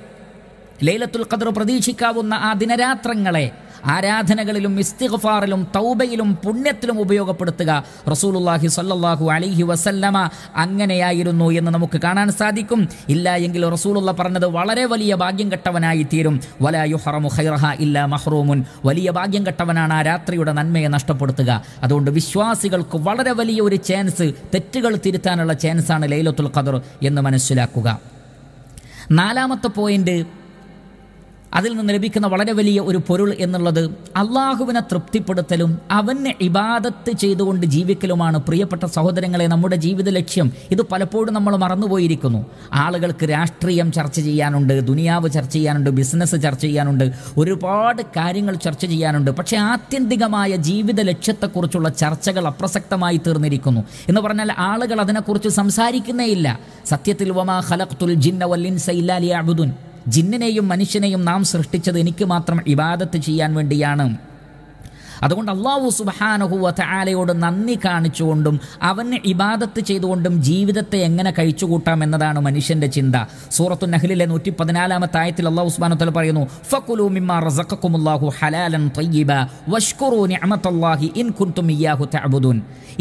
ലൈലത്തുൽ ഖദർ പ്രതീക്ഷിക്കാവുന്ന ആ ദിനരാത്രങ്ങളെ ആരാധനകളിലും ഇസ്തിഗ്ഫാറിലും തൗബയിലും പുണ്യത്തിലും ഉപയോഗപ്പെടുത്തുക റസൂലുല്ലാഹി സല്ലാഹു അലിഹി വസല്ലമ അങ്ങനെയായിരുന്നു എന്ന് നമുക്ക് കാണാൻ സാധിക്കും ഇല്ല എങ്കിൽ റസൂലുള്ള പറഞ്ഞത് വളരെ വലിയ ഭാഗ്യം കെട്ടവനായി തീരും വലായു ഹറമു ഹൈറഹ ഇല്ല മഹ്റൂമുൻ വലിയ ഭാഗ്യം കെട്ടവനാണ് ആ രാത്രിയുടെ നന്മയെ നഷ്ടപ്പെടുത്തുക അതുകൊണ്ട് വിശ്വാസികൾക്ക് വളരെ വലിയ ഒരു ചാൻസ് തെറ്റുകൾ തിരുത്താനുള്ള ചാൻസാണ് ലൈലത്തുൽ ഖദർ എന്ന് മനസ്സിലാക്കുക നാലാമത്തെ പോയിന്റ് അതിൽ നിന്ന് ലഭിക്കുന്ന വളരെ വലിയ ഒരു പൊരുൾ എന്നുള്ളത് അള്ളാഹുവിനെ തൃപ്തിപ്പെടുത്തലും അവന് ഇബാദത്ത് ചെയ്തുകൊണ്ട് ജീവിക്കലുമാണ് പ്രിയപ്പെട്ട സഹോദരങ്ങളെ നമ്മുടെ ജീവിത ലക്ഷ്യം ഇത് പലപ്പോഴും നമ്മൾ മറന്നുപോയിരിക്കുന്നു ആളുകൾക്ക് രാഷ്ട്രീയം ചർച്ച ചെയ്യാനുണ്ട് ദുനിയാവ് ചർച്ച ചെയ്യാനുണ്ട് ബിസിനസ് ചർച്ച ചെയ്യാനുണ്ട് ഒരുപാട് കാര്യങ്ങൾ ചർച്ച ചെയ്യാനുണ്ട് പക്ഷേ ആത്യന്തികമായ ജീവിത ലക്ഷ്യത്തെക്കുറിച്ചുള്ള ചർച്ചകൾ അപ്രസക്തമായി തീർന്നിരിക്കുന്നു എന്ന് പറഞ്ഞാൽ ആളുകൾ അതിനെക്കുറിച്ച് സംസാരിക്കുന്നേയില്ല സത്യത്തിൽ വമാ ഖലഖ്തുൽ ജിന്ന വല്ലിൻസ ഇല്ലാലിയ അബുദുൻ ജിന്നിനെയും മനുഷ്യനെയും നാം സൃഷ്ടിച്ചത് എനിക്ക് മാത്രം ഇബാദത്ത് ചെയ്യാൻ വേണ്ടിയാണ് അതുകൊണ്ട് അള്ളാഹു സുബാനഹുവ താലയോട് നന്ദി കാണിച്ചുകൊണ്ടും അവന് ഇബാദത്ത് ചെയ്തുകൊണ്ടും ജീവിതത്തെ എങ്ങനെ കഴിച്ചുകൂട്ടാം എന്നതാണ് മനുഷ്യന്റെ ചിന്ത സൂറത്തു നഹ്ലിലെ നൂറ്റി പതിനാലാമത്തെ ആയത്തിൽ അള്ളാഹു ഉസ്മാനു തല പറയുന്നു ഫക്കുലു മിമ്മ ഹലാലൻ തയ്യിബ ഇൻ ഇയാഹു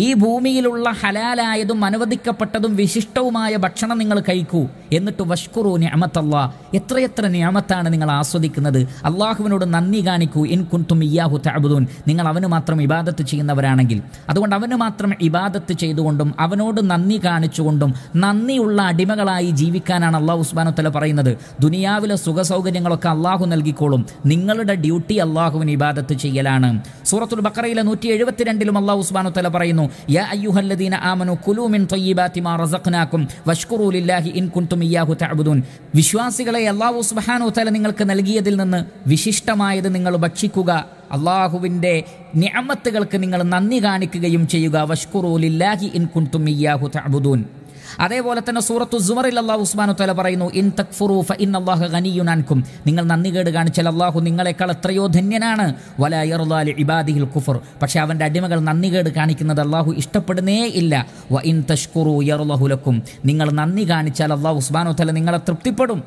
ഈ ഭൂമിയിലുള്ള ഹലാലായതും അനുവദിക്കപ്പെട്ടതും വിശിഷ്ടവുമായ ഭക്ഷണം നിങ്ങൾ കഴിക്കൂ എന്നിട്ട് വഷ്കുറു നിഅമത്തല്ലാ എത്രയെത്ര ഞാമത്താണ് നിങ്ങൾ ആസ്വദിക്കുന്നത് അള്ളാഹുവിനോട് നന്ദി കാണിക്കൂ ഇൻ കുൻതും ഇയാഹു തഅബുദുൻ നിങ്ങൾ അവന് മാത്രം ഇബാദത്ത് ചെയ്യുന്നവരാണെങ്കിൽ അതുകൊണ്ട് അവന് മാത്രം ഇബാദത്ത് ചെയ്തുകൊണ്ടും അവനോട് നന്ദി കാണിച്ചുകൊണ്ടും നന്ദിയുള്ള അടിമകളായി ജീവിക്കാനാണ് അള്ളാഹു ഉസ്മാനുത്തല പറയുന്നത് ദുനിയാവിലെ സുഖ സൗകര്യങ്ങളൊക്കെ അള്ളാഹു നൽകിക്കോളും നിങ്ങളുടെ ഡ്യൂട്ടി അള്ളാഹുവിന് ഇബാദത്ത് ചെയ്യലാണ് സൂറത്തുൽ ബക്കറയിലെ നൂറ്റി എഴുപത്തിരണ്ടിലും അള്ളാഹു ഉസ്മാനുത്തല പറയുന്നു യാ അയ്യുഹല്ലദീന ലില്ലാഹി ഇൻ വിശ്വാസികളെ അള്ളാഹു സുബാനോ തല നിങ്ങൾക്ക് നൽകിയതിൽ നിന്ന് വിശിഷ്ടമായത് നിങ്ങൾ ഭക്ഷിക്കുക അള്ളാഹുവിൻ്റെ ഞാമത്തുകൾക്ക് നിങ്ങൾ നന്ദി കാണിക്കുകയും ചെയ്യുക വഷ്കുറൂലില്ലാഹി ഇൻ കുൻതും ഇയാഹു തഅബുദൂൻ അതേപോലെ തന്നെ സൂറത്തു സുമറിൽ അള്ളാഹു ഉസ്മാനു തല പറയുന്നു ഇൻ തക്ഫുറു ഇൻ അള്ളാഹു ഗനിയുനാൻകും നിങ്ങൾ നന്ദി കേട് കാണിച്ചാൽ അള്ളാഹു നിങ്ങളെക്കാൾ എത്രയോ ധന്യനാണ് വല യർലാലി ഇബാദിഹിൽ കുഫർ പക്ഷേ അവൻ്റെ അടിമകൾ നന്ദി കേട് കാണിക്കുന്നത് അള്ളാഹു ഇഷ്ടപ്പെടുന്നേ ഇല്ല വ ഇൻ തഷ്കുറു യറുലഹുലക്കും നിങ്ങൾ നന്ദി കാണിച്ചാൽ അള്ളാഹു ഉസ്മാനു തല നിങ്ങളെ തൃപ്തിപ്പെടും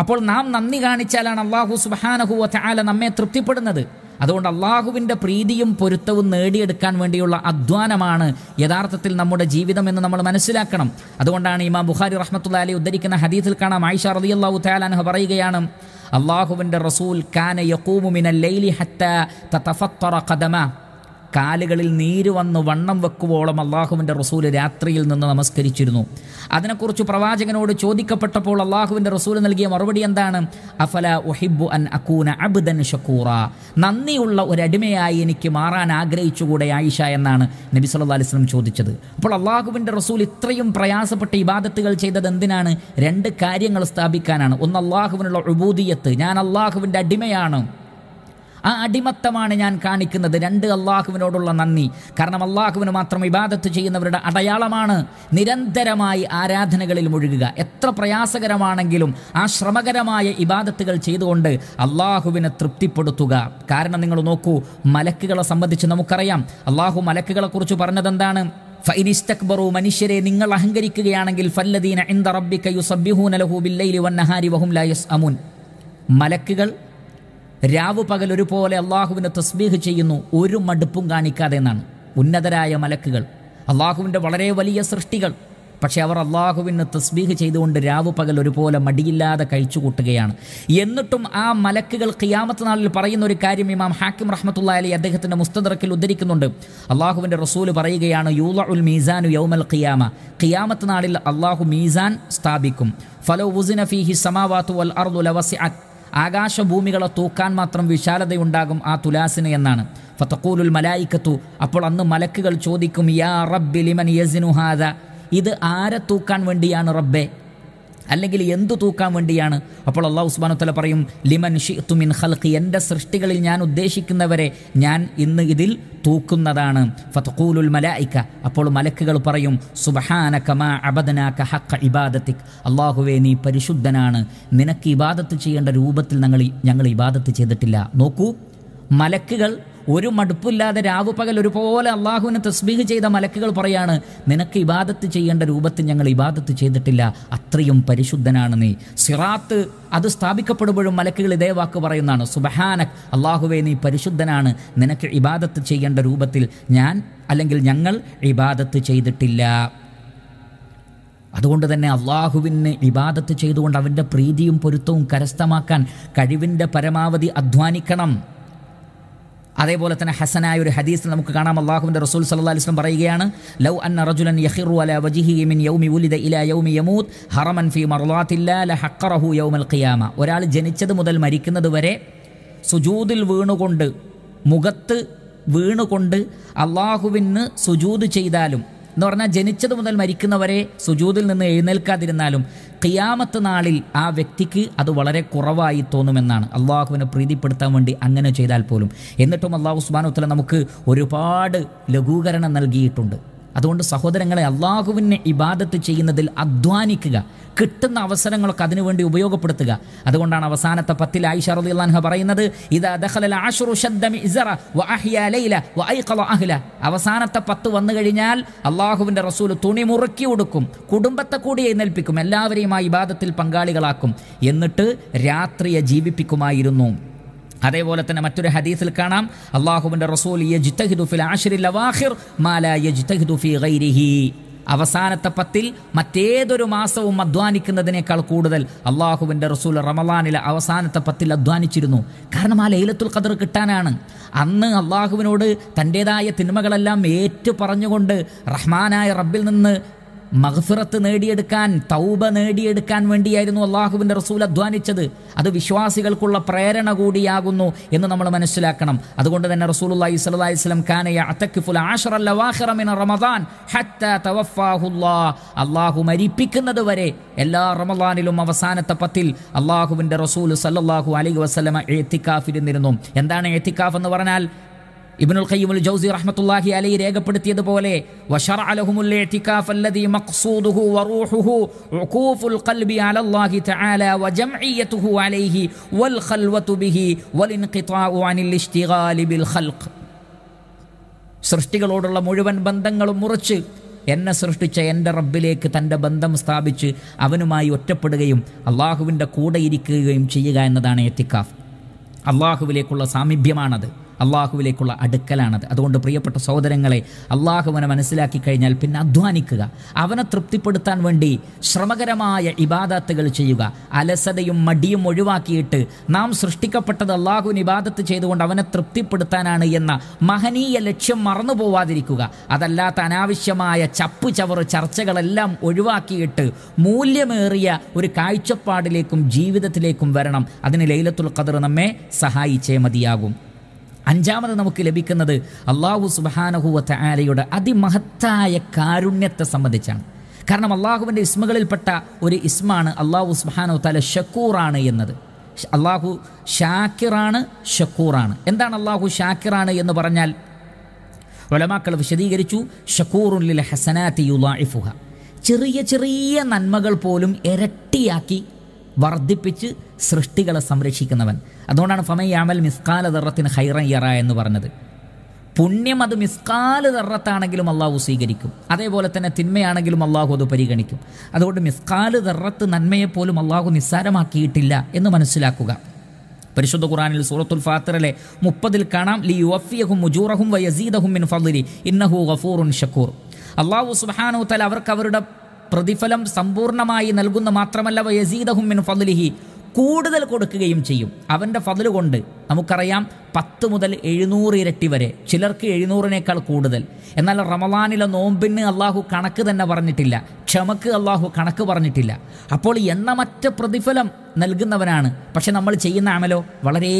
അപ്പോൾ നാം നന്ദി കാണിച്ചാലാണ് അള്ളാഹു വ ചാല നമ്മെ തൃപ്തിപ്പെടുന്നത് അതുകൊണ്ട് അള്ളാഹുവിൻ്റെ പ്രീതിയും പൊരുത്തവും നേടിയെടുക്കാൻ വേണ്ടിയുള്ള അധ്വാനമാണ് യഥാർത്ഥത്തിൽ നമ്മുടെ ജീവിതം എന്ന് നമ്മൾ മനസ്സിലാക്കണം അതുകൊണ്ടാണ് ഇമാം ബുഖാരി റഹ്മത്തുള്ള അലി ഉദ്ധരിക്കുന്ന ഹദീസിൽ കാണാം ആയിഷ അള്ളാഹു തയാലാൻഹ പറയുകയാണ് അള്ളാഹുവിൻ്റെ റസൂൽ കാന യക്കൂമുമിന ലൈലി ഹത്ത തഫത്തറ കഥമ കാലുകളിൽ നീര് വന്ന് വണ്ണം വെക്കുവോളം അള്ളാഹുവിൻ്റെ റസൂല് രാത്രിയിൽ നിന്ന് നമസ്കരിച്ചിരുന്നു അതിനെക്കുറിച്ച് പ്രവാചകനോട് ചോദിക്കപ്പെട്ടപ്പോൾ അള്ളാഹുവിൻ്റെ റസൂല് നൽകിയ മറുപടി എന്താണ് അഫല ഒഹിബു അൻ അക്കൂന അബ്ദൻ ഷക്കൂറ നന്ദിയുള്ള ഒരടിമയായി എനിക്ക് മാറാൻ ആഗ്രഹിച്ചുകൂടെ ആയിഷ എന്നാണ് നബി സല്ലാ അലിസ്ലം ചോദിച്ചത് അപ്പോൾ അള്ളാഹുവിൻ്റെ റസൂൽ ഇത്രയും പ്രയാസപ്പെട്ട് ഇബാദത്തുകൾ ചെയ്തത് എന്തിനാണ് രണ്ട് കാര്യങ്ങൾ സ്ഥാപിക്കാനാണ് ഒന്ന് അള്ളാഹുവിനുള്ള ഉബൂദിയത്ത് ഞാൻ അള്ളാഹുവിൻ്റെ അടിമയാണ് ആ അടിമത്തമാണ് ഞാൻ കാണിക്കുന്നത് രണ്ട് അള്ളാഹുവിനോടുള്ള നന്ദി കാരണം അള്ളാഹുവിന് മാത്രം ഇബാദത്ത് ചെയ്യുന്നവരുടെ അടയാളമാണ് നിരന്തരമായി ആരാധനകളിൽ മുഴുകുക എത്ര പ്രയാസകരമാണെങ്കിലും ആ ശ്രമകരമായ ഇബാദത്തുകൾ ചെയ്തുകൊണ്ട് അള്ളാഹുവിനെ തൃപ്തിപ്പെടുത്തുക കാരണം നിങ്ങൾ നോക്കൂ മലക്കുകളെ സംബന്ധിച്ച് നമുക്കറിയാം അള്ളാഹു മലക്കുകളെക്കുറിച്ച് പറഞ്ഞതെന്താണ് ഫൈനിസ്തക്ബറു മനുഷ്യരെ നിങ്ങൾ അഹങ്കരിക്കുകയാണെങ്കിൽ ഫല്ലദീന ഇന്ദ റബ്ബിക യുസബ്ബിഹൂന ലഹു ബില്ലൈലി വന്നഹാരി വഹും ലാ യസ്അമുൻ മലക്കുകൾ രാവു പകൽ ഒരുപോലെ അള്ളാഹുവിനെ തസ്ബീഹ് ചെയ്യുന്നു ഒരു മടുപ്പും കാണിക്കാതെ എന്നാണ് ഉന്നതരായ മലക്കുകൾ അള്ളാഹുവിൻ്റെ വളരെ വലിയ സൃഷ്ടികൾ പക്ഷേ അവർ അള്ളാഹുവിന് തസ്ബീഹ് ചെയ്തുകൊണ്ട് രാവു പകൽ ഒരുപോലെ മടിയില്ലാതെ കഴിച്ചു കൂട്ടുകയാണ് എന്നിട്ടും ആ മലക്കുകൾ ഖിയാമത്ത് നാളിൽ പറയുന്ന ഒരു കാര്യം ഇമാം ഹാക്കിം റഹ്മത്തുള്ള അലി അദ്ദേഹത്തിൻ്റെ മുസ്തദറക്കിൽ ഉദ്ധരിക്കുന്നുണ്ട് അള്ളാഹുവിൻ്റെ റസൂൽ പറയുകയാണ് യൂല ഉൽ മീസാനു യൗമൽ ഖിയാമ ഖിയാമത്ത് നാളിൽ അള്ളാഹു മീസാൻ സ്ഥാപിക്കും ഫലോ ഉസിനഫി ഹി സമാവാത്തു വൽ അർദുലവസി അത് ആകാശഭൂമികളെ തൂക്കാൻ മാത്രം വിശാലതയുണ്ടാകും ആ തുലാസിന് എന്നാണ് ഫത്തക്കൂലുൽ മലായിക്കത്തു അപ്പോൾ അന്ന് മലക്കുകൾ ചോദിക്കും യാ റബ്ബി ലിമൻ യസിനുഹാദ ഇത് ആരെ തൂക്കാൻ വേണ്ടിയാണ് റബ്ബെ അല്ലെങ്കിൽ എന്തു തൂക്കാൻ വേണ്ടിയാണ് അപ്പോൾ അള്ളാഹു ഉസ്മാനുത്തല പറയും ലിമൻ ഷിത്തുമിൻ ഹൽഖി എൻ്റെ സൃഷ്ടികളിൽ ഞാൻ ഉദ്ദേശിക്കുന്നവരെ ഞാൻ ഇന്ന് ഇതിൽ തൂക്കുന്നതാണ് ഫതഖൂലുൽ മലായിക്ക അപ്പോൾ മലക്കുകൾ പറയും സുബഹാന കമാ അബദനാക്ക ഹക്ക ഇബാദത്തിക് അള്ളാഹുവേ നീ പരിശുദ്ധനാണ് നിനക്ക് ഇബാദത്ത് ചെയ്യേണ്ട രൂപത്തിൽ ഞങ്ങൾ ഞങ്ങൾ ഇബാദത്ത് ചെയ്തിട്ടില്ല നോക്കൂ മലക്കുകൾ ഒരു മടുപ്പില്ലാതെ രാവു പകൽ ഒരുപോലെ അള്ളാഹുവിനെ തസ്ബീഹ് ചെയ്ത മലക്കുകൾ പറയാണ് നിനക്ക് ഇബാദത്ത് ചെയ്യേണ്ട രൂപത്തിൽ ഞങ്ങൾ ഇബാദത്ത് ചെയ്തിട്ടില്ല അത്രയും പരിശുദ്ധനാണ് നീ സിറാത്ത് അത് സ്ഥാപിക്കപ്പെടുമ്പോഴും മലക്കുകൾ ഇതേ വാക്ക് പറയുന്നതാണ് സുബഹാനക് അള്ളാഹുവെ നീ പരിശുദ്ധനാണ് നിനക്ക് ഇബാദത്ത് ചെയ്യേണ്ട രൂപത്തിൽ ഞാൻ അല്ലെങ്കിൽ ഞങ്ങൾ ഇബാദത്ത് ചെയ്തിട്ടില്ല അതുകൊണ്ട് തന്നെ അള്ളാഹുവിന് ഇബാദത്ത് ചെയ്തുകൊണ്ട് അവൻ്റെ പ്രീതിയും പൊരുത്തവും കരസ്ഥമാക്കാൻ കഴിവിൻ്റെ പരമാവധി അധ്വാനിക്കണം അതേപോലെ തന്നെ ഹസനായ ഒരു ഹദീസ് നമുക്ക് കാണാം അള്ളാഹുവിൻ്റെ റസൂൽ സല്ലാ അലിസ്ലം പറയുകയാണ് ലൗ അന്ന റജുലൻ യഹിറു അല വജിഹി മിൻ യൗമി ഉലിദ ഇല യൗമി യമൂത് ഹറമൻ ഫി മർലാത്തില്ല ഹക്കറഹു യൗമൽ ഖിയാമ ഒരാൾ ജനിച്ചത് മുതൽ മരിക്കുന്നത് വരെ സുജൂതിൽ വീണുകൊണ്ട് മുഖത്ത് വീണുകൊണ്ട് അള്ളാഹുവിന് സുജൂത് ചെയ്താലും എന്ന് പറഞ്ഞാൽ ജനിച്ചത് മുതൽ മരിക്കുന്നവരെ സുജൂതിൽ നിന്ന് എഴുന്നേൽക്കാതിരുന്നാലും കിയാമത്ത് നാളിൽ ആ വ്യക്തിക്ക് അത് വളരെ കുറവായി തോന്നുമെന്നാണ് അള്ളാഹുവിനെ പ്രീതിപ്പെടുത്താൻ വേണ്ടി അങ്ങനെ ചെയ്താൽ പോലും എന്നിട്ടും അള്ളാഹു ഉസ്മാനുത്തല നമുക്ക് ഒരുപാട് ലഘൂകരണം നൽകിയിട്ടുണ്ട് അതുകൊണ്ട് സഹോദരങ്ങളെ അള്ളാഹുവിനെ ഇബാദത്ത് ചെയ്യുന്നതിൽ അധ്വാനിക്കുക കിട്ടുന്ന അവസരങ്ങളൊക്കെ അതിനുവേണ്ടി ഉപയോഗപ്പെടുത്തുക അതുകൊണ്ടാണ് അവസാനത്തെ പത്തിൽ ആയിഷ റളിയല്ലാൻഹ പറയുന്നത് ഇത് അവസാനത്തെ പത്ത് വന്നു കഴിഞ്ഞാൽ അള്ളാഹുവിൻ്റെ റസൂൽ തുണി മുറുക്കി കൊടുക്കും കുടുംബത്തെ കൂടി എഴുന്നേൽപ്പിക്കും എല്ലാവരെയും ആ ഇബാദത്തിൽ പങ്കാളികളാക്കും എന്നിട്ട് രാത്രിയെ ജീവിപ്പിക്കുമായിരുന്നു അതേപോലെ തന്നെ മറ്റൊരു ഹദീസിൽ കാണാം അള്ളാഹുവിൻ്റെ റസൂൽ യജ്തഹിദു ഫിൽ ആഷിറിൽ അവാഹിർ മാല യജ്തഹിദു ഫി ഗൈരിഹി അവസാനത്തെ പത്തിൽ മറ്റേതൊരു മാസവും അധ്വാനിക്കുന്നതിനേക്കാൾ കൂടുതൽ അള്ളാഹുവിൻ്റെ റസൂൽ റമലാനിലെ അവസാനത്തെ പത്തിൽ അധ്വാനിച്ചിരുന്നു കാരണം ആ ലൈലത്തുൽ ഖദർ കിട്ടാനാണ് അന്ന് അള്ളാഹുവിനോട് തൻ്റേതായ തിന്മകളെല്ലാം ഏറ്റു പറഞ്ഞുകൊണ്ട് റഹ്മാനായ റബ്ബിൽ നിന്ന് മഹ്ഫിറത്ത് നേടിയെടുക്കാൻ തൗബ നേടിയെടുക്കാൻ വേണ്ടിയായിരുന്നു അള്ളാഹുവിൻ്റെ റസൂൽ അധ്വാനിച്ചത് അത് വിശ്വാസികൾക്കുള്ള പ്രേരണ കൂടിയാകുന്നു എന്ന് നമ്മൾ മനസ്സിലാക്കണം അതുകൊണ്ട് തന്നെ റസൂൽ റമദാൻ അള്ളാഹു മരിപ്പിക്കുന്നത് വരെ എല്ലാ റമദാനിലും അവസാനത്തെ പത്തിൽ അള്ളാഹുവിൻ്റെ റസൂൽ സല്ലാഹു അലൈഹി വസ്ലമ എത്തിക്കാഫിരുന്നിരുന്നു എന്താണ് എത്തിക്കാഫ് എന്ന് പറഞ്ഞാൽ ഇബ്നുൽ ഖയ്യിമുൽ ജൗസി റഹ്മത്തുള്ളാഹി അലൈ രേഖപ്പെടുത്തിയതുപോലെ വഷറ അലഹുമുൽ ഇഅ്തികാഫ് അല്ലദീ മഖ്സൂദുഹു വറൂഹുഹു ഉഖൂഫുൽ ഖൽബി അലല്ലാഹി തആല വജംഇയതുഹു അലൈഹി വൽ ഖൽവതു ബിഹി വൽ ഇൻഖിതാഉ അനിൽ ഇഷ്തിഗാലി ബിൽ ഖൽഖ് സൃഷ്ടികളോടുള്ള മുഴുവൻ ബന്ധങ്ങളും മുറിച്ച് എന്നെ സൃഷ്ടിച്ച എൻ്റെ റബ്ബിലേക്ക് തൻ്റെ ബന്ധം സ്ഥാപിച്ച് അവനുമായി ഒറ്റപ്പെടുകയും അള്ളാഹുവിൻ്റെ കൂടെ ഇരിക്കുകയും ചെയ്യുക എന്നതാണ് എത്തിക്കാഫ് അള്ളാഹുവിലേക്കുള്ള സാമീപ്യമാണത് അള്ളാഹുവിലേക്കുള്ള അടുക്കലാണത് അതുകൊണ്ട് പ്രിയപ്പെട്ട സഹോദരങ്ങളെ അള്ളാഹുവിനെ മനസ്സിലാക്കി കഴിഞ്ഞാൽ പിന്നെ അധ്വാനിക്കുക അവനെ തൃപ്തിപ്പെടുത്താൻ വേണ്ടി ശ്രമകരമായ ഇബാദത്തുകൾ ചെയ്യുക അലസതയും മടിയും ഒഴിവാക്കിയിട്ട് നാം സൃഷ്ടിക്കപ്പെട്ടത് അള്ളാഹുവിന് ഇബാദത്ത് ചെയ്തുകൊണ്ട് അവനെ തൃപ്തിപ്പെടുത്താനാണ് എന്ന മഹനീയ ലക്ഷ്യം മറന്നു പോവാതിരിക്കുക അതല്ലാത്ത അനാവശ്യമായ ചപ്പു ചവറ് ചർച്ചകളെല്ലാം ഒഴിവാക്കിയിട്ട് മൂല്യമേറിയ ഒരു കാഴ്ചപ്പാടിലേക്കും ജീവിതത്തിലേക്കും വരണം അതിന് ലൈലത്തുൽ ഖദർ നമ്മെ സഹായിച്ചേ മതിയാകും അഞ്ചാമത് നമുക്ക് ലഭിക്കുന്നത് അള്ളാഹു സുബാനഹുവത്ത ആലയുടെ അതിമഹത്തായ കാരുണ്യത്തെ സംബന്ധിച്ചാണ് കാരണം അള്ളാഹുവിൻ്റെ ഇസ്മകളിൽപ്പെട്ട ഒരു ഇസ്മാണ് അള്ളാഹു സുബാനോ താല ഷക്കൂറാണ് എന്നത് അള്ളാഹു ഷാക്കിറാണ് ഷക്കൂറാണ് എന്താണ് അള്ളാഹു ഷാക്കിറാണ് എന്ന് പറഞ്ഞാൽ ഒലമാക്കൾ വിശദീകരിച്ചു ഷക്കൂറുൽ ഹസനാത്തി യുലാഇഫുഹ ചെറിയ ചെറിയ നന്മകൾ പോലും ഇരട്ടിയാക്കി വർദ്ധിപ്പിച്ച് സൃഷ്ടികളെ സംരക്ഷിക്കുന്നവൻ അതുകൊണ്ടാണ് ഫമയ്യാമൽ മിസ്കാല ദറത്തിന് ഹൈറൻ യറ എന്ന് പറഞ്ഞത് പുണ്യം അത് മിസ്കാല് ദറത്താണെങ്കിലും അള്ളാഹു സ്വീകരിക്കും അതേപോലെ തന്നെ തിന്മയാണെങ്കിലും അള്ളാഹു അത് പരിഗണിക്കും അതുകൊണ്ട് മിസ്കാല് ദറത്ത് നന്മയെ പോലും അള്ളാഹു നിസ്സാരമാക്കിയിട്ടില്ല എന്ന് മനസ്സിലാക്കുക പരിശുദ്ധ ഖുറാനിൽ സൂറത്തുൽ ഫാത്തറിലെ മുപ്പതിൽ കാണാം ലി യുഅഫിയഹും മുജൂറഹും വയസീദഹും മിൻ ഫലി ഇന്നഹു ഗഫൂറുൻ ഷക്കൂർ അള്ളാഹു സുബാനു തല അവർക്ക് അവരുടെ പ്രതിഫലം സമ്പൂർണ്ണമായി നൽകുന്ന മാത്രമല്ല വയസീദഹുമിൻ ഫതുലിഹി കൂടുതൽ കൊടുക്കുകയും ചെയ്യും അവൻ്റെ ഫതില് കൊണ്ട് നമുക്കറിയാം പത്ത് മുതൽ എഴുന്നൂറ് ഇരട്ടി വരെ ചിലർക്ക് എഴുന്നൂറിനേക്കാൾ കൂടുതൽ എന്നാൽ റമദാനിലെ നോമ്പിന് അള്ളാഹു കണക്ക് തന്നെ പറഞ്ഞിട്ടില്ല ക്ഷമക്ക് അള്ളാഹു കണക്ക് പറഞ്ഞിട്ടില്ല അപ്പോൾ മറ്റ് പ്രതിഫലം നൽകുന്നവനാണ് പക്ഷെ നമ്മൾ ചെയ്യുന്ന അമലോ വളരെ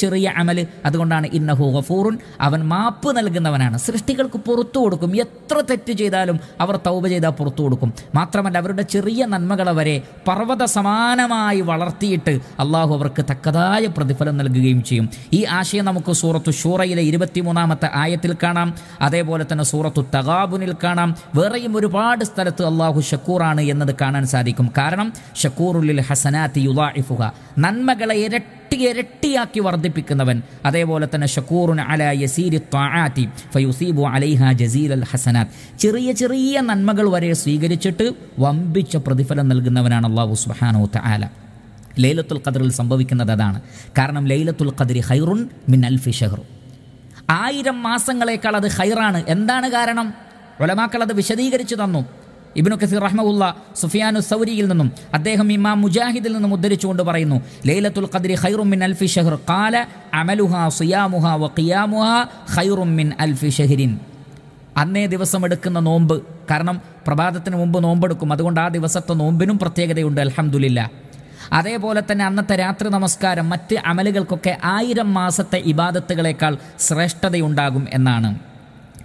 ചെറിയ അമൽ അതുകൊണ്ടാണ് ഇന്നഹു ഗഫൂറുൻ അവൻ മാപ്പ് നൽകുന്നവനാണ് സൃഷ്ടികൾക്ക് പുറത്തു കൊടുക്കും എത്ര തെറ്റ് ചെയ്താലും അവർ തൗബ ചെയ്താൽ പുറത്തു കൊടുക്കും മാത്രമല്ല അവരുടെ ചെറിയ നന്മകളെ വരെ പർവ്വത സമാനമായി വളർത്തിയിട്ട് അള്ളാഹു അവർക്ക് തക്കതായ പ്രതിഫലം നൽകുകയും ചെയ്യും ഈ ആശയം നമുക്ക് സൂറത്തു ഷൂറയിലെ ഇരുപത്തിമൂന്നാമത്തെ ആയത്തിൽ കാണാം അതേപോലെ തന്നെ സൂറത്തു തഗാബുനിൽ കാണാം വേറെയും ഒരുപാട് സ്ഥലത്ത് അള്ളാഹു ഷക്കൂറാണ് എന്നത് കാണാൻ സാധിക്കും കാരണം ഷക്കൂറുലിൽ ഹസനാത്തി യുദാഇഫുക നന്മകളെ ഇരട്ടി ഇരട്ടിയാക്കി വർദ്ധിപ്പിക്കുന്നവൻ അതേപോലെ തന്നെ ഷക്കൂറുൻ അല യസീരി ത്വാആത്തി ഫയുസീബു അലൈഹ ജസീൽ അൽ ഹസനാത്ത് ചെറിയ ചെറിയ നന്മകൾ വരെ സ്വീകരിച്ചിട്ട് വമ്പിച്ച പ്രതിഫലം നൽകുന്നവനാണ് അള്ളാഹു സുബാനോ തആല ലൈലത്തുൽ ഖദറിൽ സംഭവിക്കുന്നത് അതാണ് കാരണം ലൈലത്തുൽ ഖദ്രി ഹൈറുൻ മിൻ അൽഫി ഷഹ്റു ആയിരം മാസങ്ങളേക്കാൾ അത് ഹൈറാണ് എന്താണ് കാരണം ഒലമാക്കൾ അത് വിശദീകരിച്ചു തന്നു ഇബിനു കസീർ റഹ്മുള്ള സുഫിയാനു സൗരിയിൽ നിന്നും അദ്ദേഹം ഇമാം മുജാഹിദിൽ നിന്നും ഉദ്ധരിച്ചുകൊണ്ട് പറയുന്നു ലൈലത്തുൽ ഖദ്രി ഖൈറുമിൻ അൽഫി ഷഹർ കാല അമലുഹ സുയാമുഹ വ ഖിയാമുഹ ഖൈറുമിൻ അൽഫി ഷഹിരിൻ അന്നേ ദിവസം എടുക്കുന്ന നോമ്പ് കാരണം പ്രഭാതത്തിന് മുമ്പ് നോമ്പെടുക്കും അതുകൊണ്ട് ആ ദിവസത്തെ നോമ്പിനും പ്രത്യേകതയുണ്ട് അലഹമുല്ല അതേപോലെ തന്നെ അന്നത്തെ രാത്രി നമസ്കാരം മറ്റ് അമലുകൾക്കൊക്കെ ആയിരം മാസത്തെ ഇബാദത്തുകളേക്കാൾ ശ്രേഷ്ഠതയുണ്ടാകും എന്നാണ്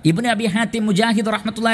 ഇബിന് അബി ഹാത്തി മുജാഹിദ് റഹ്മത്തുള്ള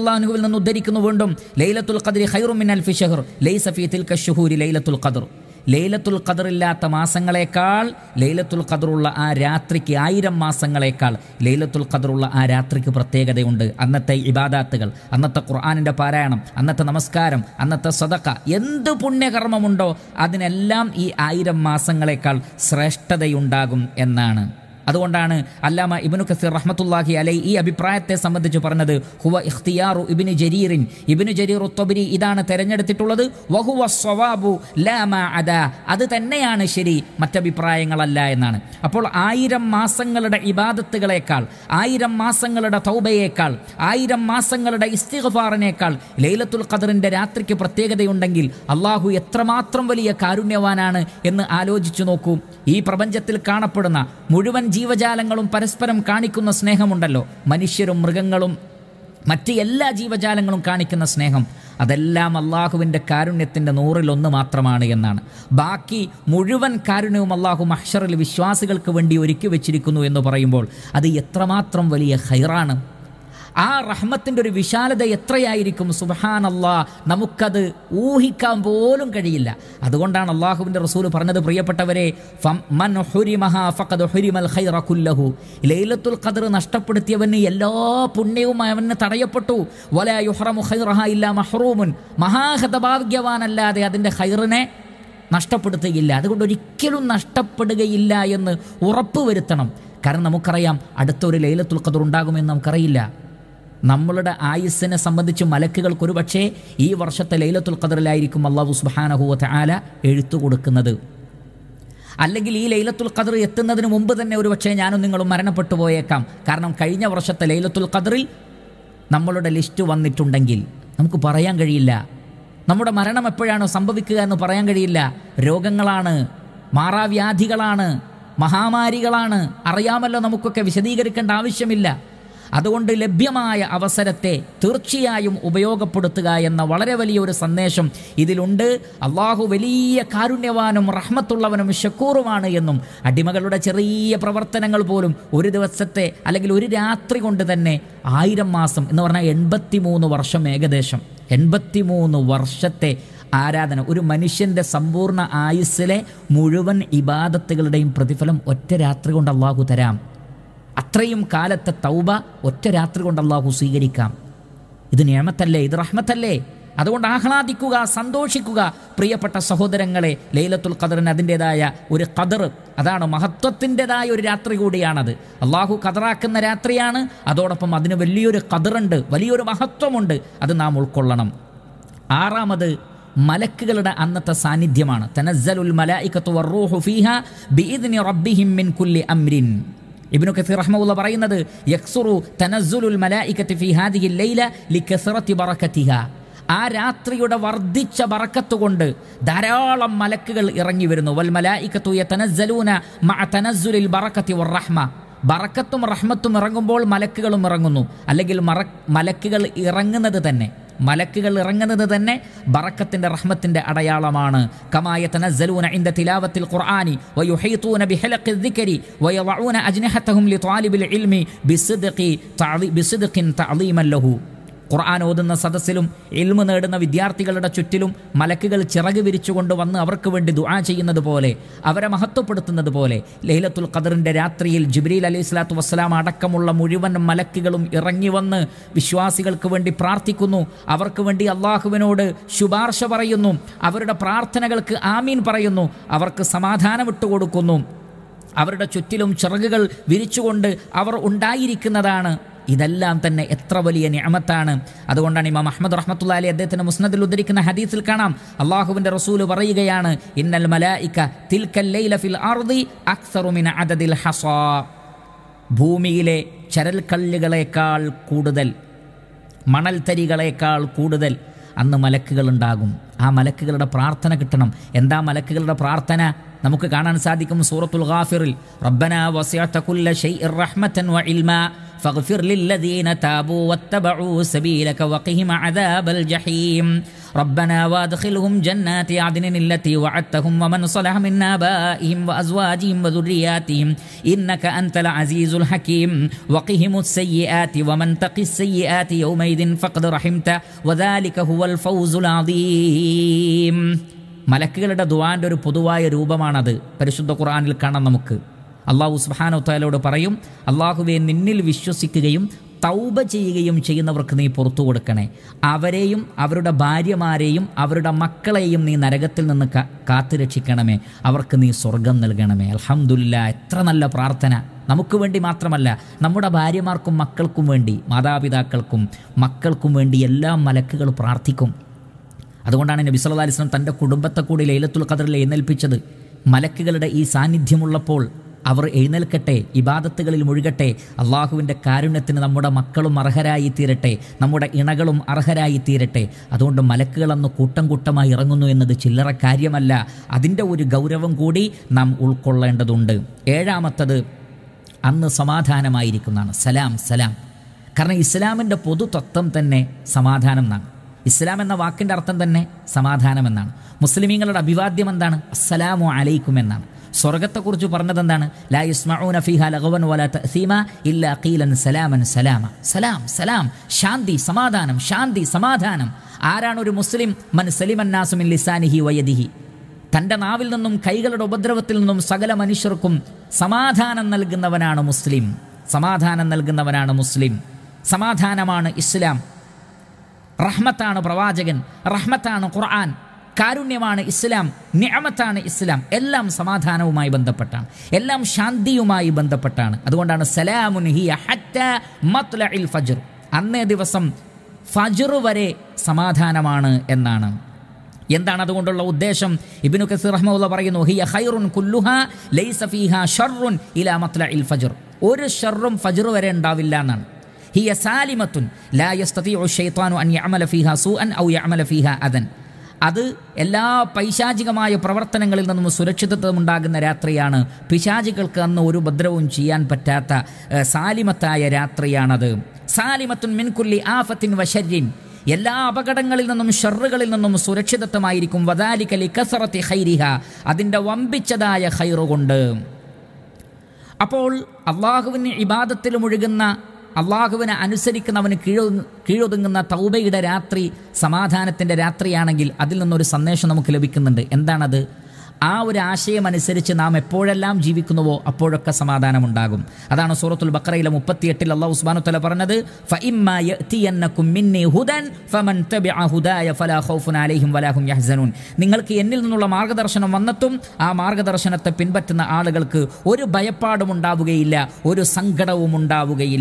അള്ളാഹുവിൽ നിന്ന് ഉദ്ധരിക്കുന്നു വീണ്ടും ലൈലത്തുൽ ഖദ്രി ഖൈറു മിൻ അൽഫി ഷഹർ ലൈ സഫീത്തിൽ കഷുഹൂരി ലൈലത്തുൽ ഖദർ ലൈലത്തുൽ ഇല്ലാത്ത മാസങ്ങളെക്കാൾ ലൈലത്തുൽ ഖദറുള്ള ആ രാത്രിക്ക് ആയിരം മാസങ്ങളെക്കാൾ ലൈലത്തുൽ ഖദറുള്ള ആ രാത്രിക്ക് പ്രത്യേകതയുണ്ട് അന്നത്തെ ഇബാദാത്തുകൾ അന്നത്തെ ഖുർആാനിൻ്റെ പാരായണം അന്നത്തെ നമസ്കാരം അന്നത്തെ സദക്ക എന്ത് പുണ്യകർമ്മമുണ്ടോ അതിനെല്ലാം ഈ ആയിരം മാസങ്ങളെക്കാൾ ശ്രേഷ്ഠതയുണ്ടാകും എന്നാണ് അതുകൊണ്ടാണ് അല്ലാമ ഇബിനു കസീർ റഹ്മത്തുല്ലാഹി അലൈ ഈ അഭിപ്രായത്തെ സംബന്ധിച്ച് പറഞ്ഞത് ഹുവ ഇഖ്തിയാറു ഇബിന് ജരീറിൻ ഇബിന് ജരീർ ഉത്തബരി ഇതാണ് തെരഞ്ഞെടുത്തിട്ടുള്ളത് വഹുവ സ്വവാബു ലാമ അദ അത് തന്നെയാണ് ശരി മറ്റഭിപ്രായങ്ങളല്ല എന്നാണ് അപ്പോൾ ആയിരം മാസങ്ങളുടെ ഇബാദത്തുകളേക്കാൾ ആയിരം മാസങ്ങളുടെ തൗബയേക്കാൾ ആയിരം മാസങ്ങളുടെ ഇസ്തിഗഫാറിനേക്കാൾ ലൈലത്തുൽ ഖദറിൻ്റെ രാത്രിക്ക് പ്രത്യേകതയുണ്ടെങ്കിൽ അള്ളാഹു എത്രമാത്രം വലിയ കാരുണ്യവാനാണ് എന്ന് ആലോചിച്ചു നോക്കൂ ഈ പ്രപഞ്ചത്തിൽ കാണപ്പെടുന്ന മുഴുവൻ ജീവജാലങ്ങളും പരസ്പരം കാണിക്കുന്ന സ്നേഹമുണ്ടല്ലോ മനുഷ്യരും മൃഗങ്ങളും മറ്റ് എല്ലാ ജീവജാലങ്ങളും കാണിക്കുന്ന സ്നേഹം അതെല്ലാം അള്ളാഹുവിൻ്റെ കാരുണ്യത്തിൻ്റെ നൂറിലൊന്ന് മാത്രമാണ് എന്നാണ് ബാക്കി മുഴുവൻ കാരുണ്യവും അള്ളാഹു മഹ്ഷറിൽ വിശ്വാസികൾക്ക് വേണ്ടി ഒരുക്കി വെച്ചിരിക്കുന്നു എന്ന് പറയുമ്പോൾ അത് എത്രമാത്രം വലിയ ഹൈറാണ് ആ റഹ്മത്തിൻ്റെ ഒരു വിശാലത എത്രയായിരിക്കും സുബഹാൻ അള്ളാ നമുക്കത് ഊഹിക്കാൻ പോലും കഴിയില്ല അതുകൊണ്ടാണ് അള്ളാഹുവിൻ്റെ റസൂൽ പറഞ്ഞത് പ്രിയപ്പെട്ടവരെ ലൈലത്തുൽ ഖദർ നഷ്ടപ്പെടുത്തിയവന് എല്ലാ പുണ്യവും അവന് തടയപ്പെട്ടു മഹ്റൂമുൻ മഹാഹതഭാഗ്യവാനല്ലാതെ അതിൻ്റെ ഹൈറിനെ നഷ്ടപ്പെടുത്തുകയില്ല അതുകൊണ്ട് ഒരിക്കലും നഷ്ടപ്പെടുകയില്ല എന്ന് ഉറപ്പ് വരുത്തണം കാരണം നമുക്കറിയാം അടുത്തൊരു ലൈലത്തുൽ ഖദർ ഉണ്ടാകുമെന്ന് നമുക്കറിയില്ല നമ്മളുടെ ആയുസ്സിനെ സംബന്ധിച്ച് മലക്കുകൾക്ക് ഒരുപക്ഷേ ഈ വർഷത്തെ ലൈലത്തുൽ ഖദറിലായിരിക്കും അള്ളാഹു സുബാനഹുവത്ത് ആല എഴുത്തു കൊടുക്കുന്നത് അല്ലെങ്കിൽ ഈ ലൈലത്തുൽ ഖദർ എത്തുന്നതിന് മുമ്പ് തന്നെ ഒരു പക്ഷേ ഞാനും നിങ്ങളും മരണപ്പെട്ടു പോയേക്കാം കാരണം കഴിഞ്ഞ വർഷത്തെ ലൈലത്തുൽ ഖദറിൽ നമ്മളുടെ ലിസ്റ്റ് വന്നിട്ടുണ്ടെങ്കിൽ നമുക്ക് പറയാൻ കഴിയില്ല നമ്മുടെ മരണം എപ്പോഴാണോ സംഭവിക്കുക എന്ന് പറയാൻ കഴിയില്ല രോഗങ്ങളാണ് മാറാവ്യാധികളാണ് മഹാമാരികളാണ് അറിയാമല്ലോ നമുക്കൊക്കെ വിശദീകരിക്കേണ്ട ആവശ്യമില്ല അതുകൊണ്ട് ലഭ്യമായ അവസരത്തെ തീർച്ചയായും ഉപയോഗപ്പെടുത്തുക എന്ന വളരെ വലിയൊരു സന്ദേശം ഇതിലുണ്ട് അള്ളാഹു വലിയ കാരുണ്യവാനും റഹ്മത്തുള്ളവനും ഷക്കൂറുമാണ് എന്നും അടിമകളുടെ ചെറിയ പ്രവർത്തനങ്ങൾ പോലും ഒരു ദിവസത്തെ അല്ലെങ്കിൽ ഒരു രാത്രി കൊണ്ട് തന്നെ ആയിരം മാസം എന്ന് പറഞ്ഞാൽ എൺപത്തി വർഷം ഏകദേശം എൺപത്തി വർഷത്തെ ആരാധന ഒരു മനുഷ്യൻ്റെ സമ്പൂർണ്ണ ആയുസ്സിലെ മുഴുവൻ ഇബാദത്തുകളുടെയും പ്രതിഫലം ഒറ്റ രാത്രി കൊണ്ട് അള്ളാഹു തരാം അത്രയും കാലത്തെ തൗബ ഒറ്റ രാത്രി കൊണ്ട് അള്ളാഹു സ്വീകരിക്കാം ഇത് നിയമത്തല്ലേ ഇത് റഹ്മത്തല്ലേ അതുകൊണ്ട് ആഹ്ലാദിക്കുക സന്തോഷിക്കുക പ്രിയപ്പെട്ട സഹോദരങ്ങളെ ലൈലത്തുൽ ഖദറിന് അതിൻ്റെതായ ഒരു ഖദർ അതാണ് മഹത്വത്തിൻ്റെതായ ഒരു രാത്രി കൂടിയാണത് അള്ളാഹു ഖദറാക്കുന്ന രാത്രിയാണ് അതോടൊപ്പം അതിന് വലിയൊരു ഖദറുണ്ട് വലിയൊരു മഹത്വമുണ്ട് അത് നാം ഉൾക്കൊള്ളണം ആറാമത് മലക്കുകളുടെ അന്നത്തെ സാന്നിധ്യമാണ് തനസ്സലുൽ മലായിക്കത്തു വർറൂഹു ഫീഹ ബിഇദ്നി റബ്ബിഹിം മിൻ കുല്ലി അംരിൻ ഇബ്നു കസീർ റഹ്മുള്ള പറയുന്നത് യക്സുറു തനസുലുൽ മലായിക്കത്ത് ഫി ഹാദിഹി ലൈല ലിക്കസറത്തി ബറക്കത്തിഹ ആ രാത്രിയുടെ വർദ്ധിച്ച ബറക്കത്തുകൊണ്ട് ധാരാളം മലക്കുകൾ ഇറങ്ങി വരുന്നു വൽ മലായിക്കത്തു യതനസ്സലൂന മഅ തനസ്സുലിൽ ബറക്കത്തി വറഹ്മ ബറക്കത്തും റഹ്മത്തും ഇറങ്ങുമ്പോൾ മലക്കുകളും ഇറങ്ങുന്നു അല്ലെങ്കിൽ മറ മലക്കുകൾ ഇറങ്ങുന്നത് തന്നെ മലക്കുകൾ ഇറങ്ങുന്നത് തന്നെ ബറക്കത്തിൻ്റെ റഹ്മത്തിൻ്റെ അടയാളമാണ് കമായ തനസലൂന ഇന്ദ തിലാവത്തിൽ ഖുർആാനി വയുഹൈതൂന ബിഹലഖി ദിക്കരി വയവഊന അജ്നഹത്തഹും ലി ത്വാലിബിൽ ഇൽമി ബിസിദ്ഖി ബിസിദ്ഖിൻ തഅലീമൻ ലഹു ഖുർആൻ ഓതുന്ന സദസ്സിലും ഇൽമു നേടുന്ന വിദ്യാർത്ഥികളുടെ ചുറ്റിലും മലക്കുകൾ ചിറക് വിരിച്ചുകൊണ്ട് വന്ന് അവർക്ക് വേണ്ടി ദുആ ചെയ്യുന്നത് പോലെ അവരെ മഹത്വപ്പെടുത്തുന്നത് പോലെ ലൈലത്തുൽ ഖദറിൻ്റെ രാത്രിയിൽ ജിബ്രീൽ അലൈഹി സ്വലാത്തു വസ്സലാം അടക്കമുള്ള മുഴുവൻ മലക്കുകളും ഇറങ്ങി വന്ന് വിശ്വാസികൾക്ക് വേണ്ടി പ്രാർത്ഥിക്കുന്നു അവർക്ക് വേണ്ടി അള്ളാഹുവിനോട് ശുപാർശ പറയുന്നു അവരുടെ പ്രാർത്ഥനകൾക്ക് ആമീൻ പറയുന്നു അവർക്ക് സമാധാനം ഇട്ടുകൊടുക്കുന്നു അവരുടെ ചുറ്റിലും ചിറകുകൾ വിരിച്ചുകൊണ്ട് അവർ ഉണ്ടായിരിക്കുന്നതാണ് ഇതെല്ലാം തന്നെ എത്ര വലിയ ഞാമത്താണ് അതുകൊണ്ടാണ് ഇമാം അഹമ്മദ് റഹ്മത്തുള്ള അലി അദ്ദേഹത്തിൻ്റെ മുസ്നദിൽ ഉദ്ധരിക്കുന്ന ഹദീസിൽ കാണാം അള്ളാഹുവിൻ്റെ റസൂല് പറയുകയാണ് ഇന്നൽ മലായിക്ക തിൽക്കല്ലൈല ഫിൽ അർദി അക്സറുമിൻ അദദിൽ ഹസാ ഭൂമിയിലെ ചരൽക്കല്ലുകളേക്കാൾ കൂടുതൽ മണൽത്തരികളേക്കാൾ കൂടുതൽ അന്ന് മലക്കുകളുണ്ടാകും ആ മലക്കുകളുടെ പ്രാർത്ഥന കിട്ടണം എന്താ മലക്കുകളുടെ പ്രാർത്ഥന നമുക്ക് കാണാൻ സാധിക്കും സൂറത്തുൽ ഗാഫിറിൽ റബ്ബന വസിഅത കുല്ല ഷൈഇർ റഹ്മതൻ വ ഇൽമ ഫഗ്ഫിർ ലില്ലദീന താബു വത്തബഉ സബീലക വഖിഹിം അദാബൽ ജഹീം ربنا وادخلهم جنات عدن التي وعدتهم ومن صلح من آبائهم وأزواجهم وذرياتهم إنك أنت العزيز الحكيم وقهم السيئات ومن تق السيئات يومئذ فقد رحمت وذلك هو الفوز العظيم മലക്കുകളുടെ ദുവാൻ്റെ ഒരു പൊതുവായ രൂപമാണത് പരിശുദ്ധ ഖുറാനിൽ കാണാം നമുക്ക് അള്ളാഹു സുബാനോത്താലോട് പറയും അള്ളാഹുവെ നിന്നിൽ വിശ്വസിക്കുകയും തൗബ ചെയ്യുകയും ചെയ്യുന്നവർക്ക് നീ പുറത്തു കൊടുക്കണേ അവരെയും അവരുടെ ഭാര്യമാരെയും അവരുടെ മക്കളെയും നീ നരകത്തിൽ നിന്ന് കാത്തു രക്ഷിക്കണമേ അവർക്ക് നീ സ്വർഗം നൽകണമേ അലഹമില്ല എത്ര നല്ല പ്രാർത്ഥന നമുക്ക് വേണ്ടി മാത്രമല്ല നമ്മുടെ ഭാര്യമാർക്കും മക്കൾക്കും വേണ്ടി മാതാപിതാക്കൾക്കും മക്കൾക്കും വേണ്ടി എല്ലാ മലക്കുകൾ പ്രാർത്ഥിക്കും അതുകൊണ്ടാണ് നബി സല്ലാ അലിസ്ലം തൻ്റെ കുടുംബത്തെ കൂടി ലൈലത്തുൽ ഖദറിൽ എഴുന്നേൽപ്പിച്ചത് മലക്കുകളുടെ ഈ സാന്നിധ്യമുള്ളപ്പോൾ അവർ എഴുന്നേൽക്കട്ടെ ഇബാദത്തുകളിൽ മുഴുകട്ടെ അള്ളാഹുവിൻ്റെ കാരുണ്യത്തിന് നമ്മുടെ മക്കളും അർഹരായി തീരട്ടെ നമ്മുടെ ഇണകളും അർഹരായി തീരട്ടെ അതുകൊണ്ട് മലക്കുകളെന്ന് കൂട്ടം കൂട്ടമായി ഇറങ്ങുന്നു എന്നത് ചില്ലറ കാര്യമല്ല അതിൻ്റെ ഒരു ഗൗരവം കൂടി നാം ഉൾക്കൊള്ളേണ്ടതുണ്ട് ഏഴാമത്തത് അന്ന് സമാധാനമായിരിക്കുന്നതാണ് സലാം സലാം കാരണം ഇസ്ലാമിൻ്റെ പൊതു തത്വം തന്നെ സമാധാനം എന്നാണ് ഇസ്ലാം എന്ന വാക്കിൻ്റെ അർത്ഥം തന്നെ സമാധാനം എന്നാണ് മുസ്ലിമീങ്ങളുടെ അഭിവാദ്യം എന്താണ് അസ്സലാമു അലൈക്കും എന്നാണ് സ്വർഗത്തെക്കുറിച്ച് പറഞ്ഞത് ലാ ഇസ്മഊന ഫിഹ ലഗവൻ വല തഅസീമ ഇല്ലാ ഖീലൻ സലാമൻ സലാമ സലാം സലാം ശാന്തി സമാധാനം ശാന്തി സമാധാനം ആരാണ് ഒരു മുസ്ലിം മൻ സലിമൻ നാസുമിൻ ലിസാനിഹി വയദിഹി തൻ്റെ നാവിൽ നിന്നും കൈകളുടെ ഉപദ്രവത്തിൽ നിന്നും സകല മനുഷ്യർക്കും സമാധാനം നൽകുന്നവനാണ് മുസ്ലിം സമാധാനം നൽകുന്നവനാണ് മുസ്ലിം സമാധാനമാണ് ഇസ്ലാം റഹ്മത്താണ് പ്രവാചകൻ റഹ്മത്താണ് ഖുർആൻ കാരുണ്യമാണ് ഇസ്ലാം നിയമത്താണ് ഇസ്ലാം എല്ലാം സമാധാനവുമായി ബന്ധപ്പെട്ടാണ് എല്ലാം ശാന്തിയുമായി ബന്ധപ്പെട്ടാണ് അതുകൊണ്ടാണ് സലാമുൻ ഹിയ മത്ലഇൽ ഫജർ അന്നേ ദിവസം ഫജർ വരെ സമാധാനമാണ് എന്നാണ് എന്താണ് അതുകൊണ്ടുള്ള ഉദ്ദേശം ഇബിനു കസീർ റഹ്മുള്ള പറയുന്നു ഹിയ ഹൈറുൻ കുല്ലുഹ ലൈസ ഫീഹ ഷർറുൻ ഇലാ മത്ലഇൽ ഫജർ ഒരു ഷർറും ഫജർ വരെ ഉണ്ടാവില്ല എന്നാണ് ഹിയ സാലിമത്തുൻ ലാ ഓ ശൈത്താനു അൻ യഅമല സു സൂഅൻ ഔ യഅമല ഫീഹ അദൻ അത് എല്ലാ പൈശാചികമായ പ്രവർത്തനങ്ങളിൽ നിന്നും സുരക്ഷിതത്വം ഉണ്ടാകുന്ന രാത്രിയാണ് പിശാചികൾക്ക് അന്ന് ഒരു ഉപദ്രവവും ചെയ്യാൻ പറ്റാത്ത സാലിമത്തായ രാത്രിയാണത് സാലിമത്തുൻ മിൻകുല്ലി ആഫത്തിൻ വശര്യൻ എല്ലാ അപകടങ്ങളിൽ നിന്നും ഷെറുകളിൽ നിന്നും സുരക്ഷിതത്വമായിരിക്കും വദാലിക്കലി കസറത്തി ഹൈരിഹ അതിൻ്റെ വമ്പിച്ചതായ ഹൈറുകൊണ്ട് അപ്പോൾ അള്ളാഹുവിന് ഇബാദത്തിൽ മുഴുകുന്ന അള്ളാഹുവിനെ അനുസരിക്കുന്നവന് കീഴൊ കീഴൊതുങ്ങുന്ന തൗബയുടെ രാത്രി സമാധാനത്തിൻ്റെ രാത്രിയാണെങ്കിൽ അതിൽ നിന്നൊരു സന്ദേശം നമുക്ക് ലഭിക്കുന്നുണ്ട് എന്താണത് ആ ഒരു ആശയം അനുസരിച്ച് നാം എപ്പോഴെല്ലാം ജീവിക്കുന്നുവോ അപ്പോഴൊക്കെ സമാധാനമുണ്ടാകും അതാണ് സൂറത്തുൽ ബക്രയിലെ എട്ടിൽ അള്ളാഹു ഉസ്മാനുത്തല പറഞ്ഞത് നിങ്ങൾക്ക് എന്നിൽ നിന്നുള്ള മാർഗദർശനം വന്നെത്തും ആ മാർഗദർശനത്തെ പിൻപറ്റുന്ന ആളുകൾക്ക് ഒരു ഭയപ്പാടും ഉണ്ടാവുകയില്ല ഒരു സങ്കടവും ഉണ്ടാവുകയില്ല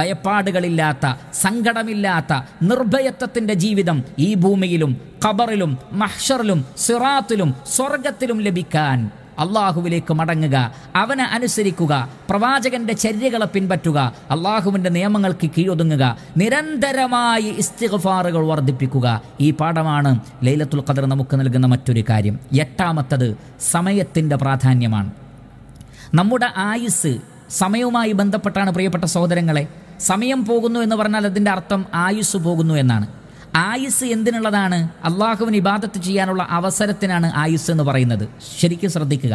ഭയപ്പാടുകളില്ലാത്ത സങ്കടമില്ലാത്ത നിർഭയത്വത്തിൻ്റെ ജീവിതം ഈ ഭൂമിയിലും ഖബറിലും മഹ്ഷറിലും സിറാത്തിലും സ്വർഗത്തിലും ലഭിക്കാൻ അള്ളാഹുവിലേക്ക് മടങ്ങുക അവനെ അനുസരിക്കുക പ്രവാചകന്റെ ചര്യകളെ പിൻപറ്റുക അള്ളാഹുവിന്റെ നിയമങ്ങൾക്ക് കീഴൊതുങ്ങുക നിരന്തരമായി ഇസ്തിഗഫാറുകൾ വർദ്ധിപ്പിക്കുക ഈ പാഠമാണ് ലൈലത്തുൽ ഖദർ നമുക്ക് നൽകുന്ന മറ്റൊരു കാര്യം എട്ടാമത്തത് സമയത്തിൻ്റെ പ്രാധാന്യമാണ് നമ്മുടെ ആയുസ് സമയവുമായി ബന്ധപ്പെട്ടാണ് പ്രിയപ്പെട്ട സഹോദരങ്ങളെ സമയം പോകുന്നു എന്ന് പറഞ്ഞാൽ അതിൻ്റെ അർത്ഥം ആയുസ് പോകുന്നു എന്നാണ് ആയുസ് എന്തിനുള്ളതാണ് അള്ളാഹുവിന് ഇബാദത്ത് ചെയ്യാനുള്ള അവസരത്തിനാണ് ആയുസ് എന്ന് പറയുന്നത് ശരിക്കും ശ്രദ്ധിക്കുക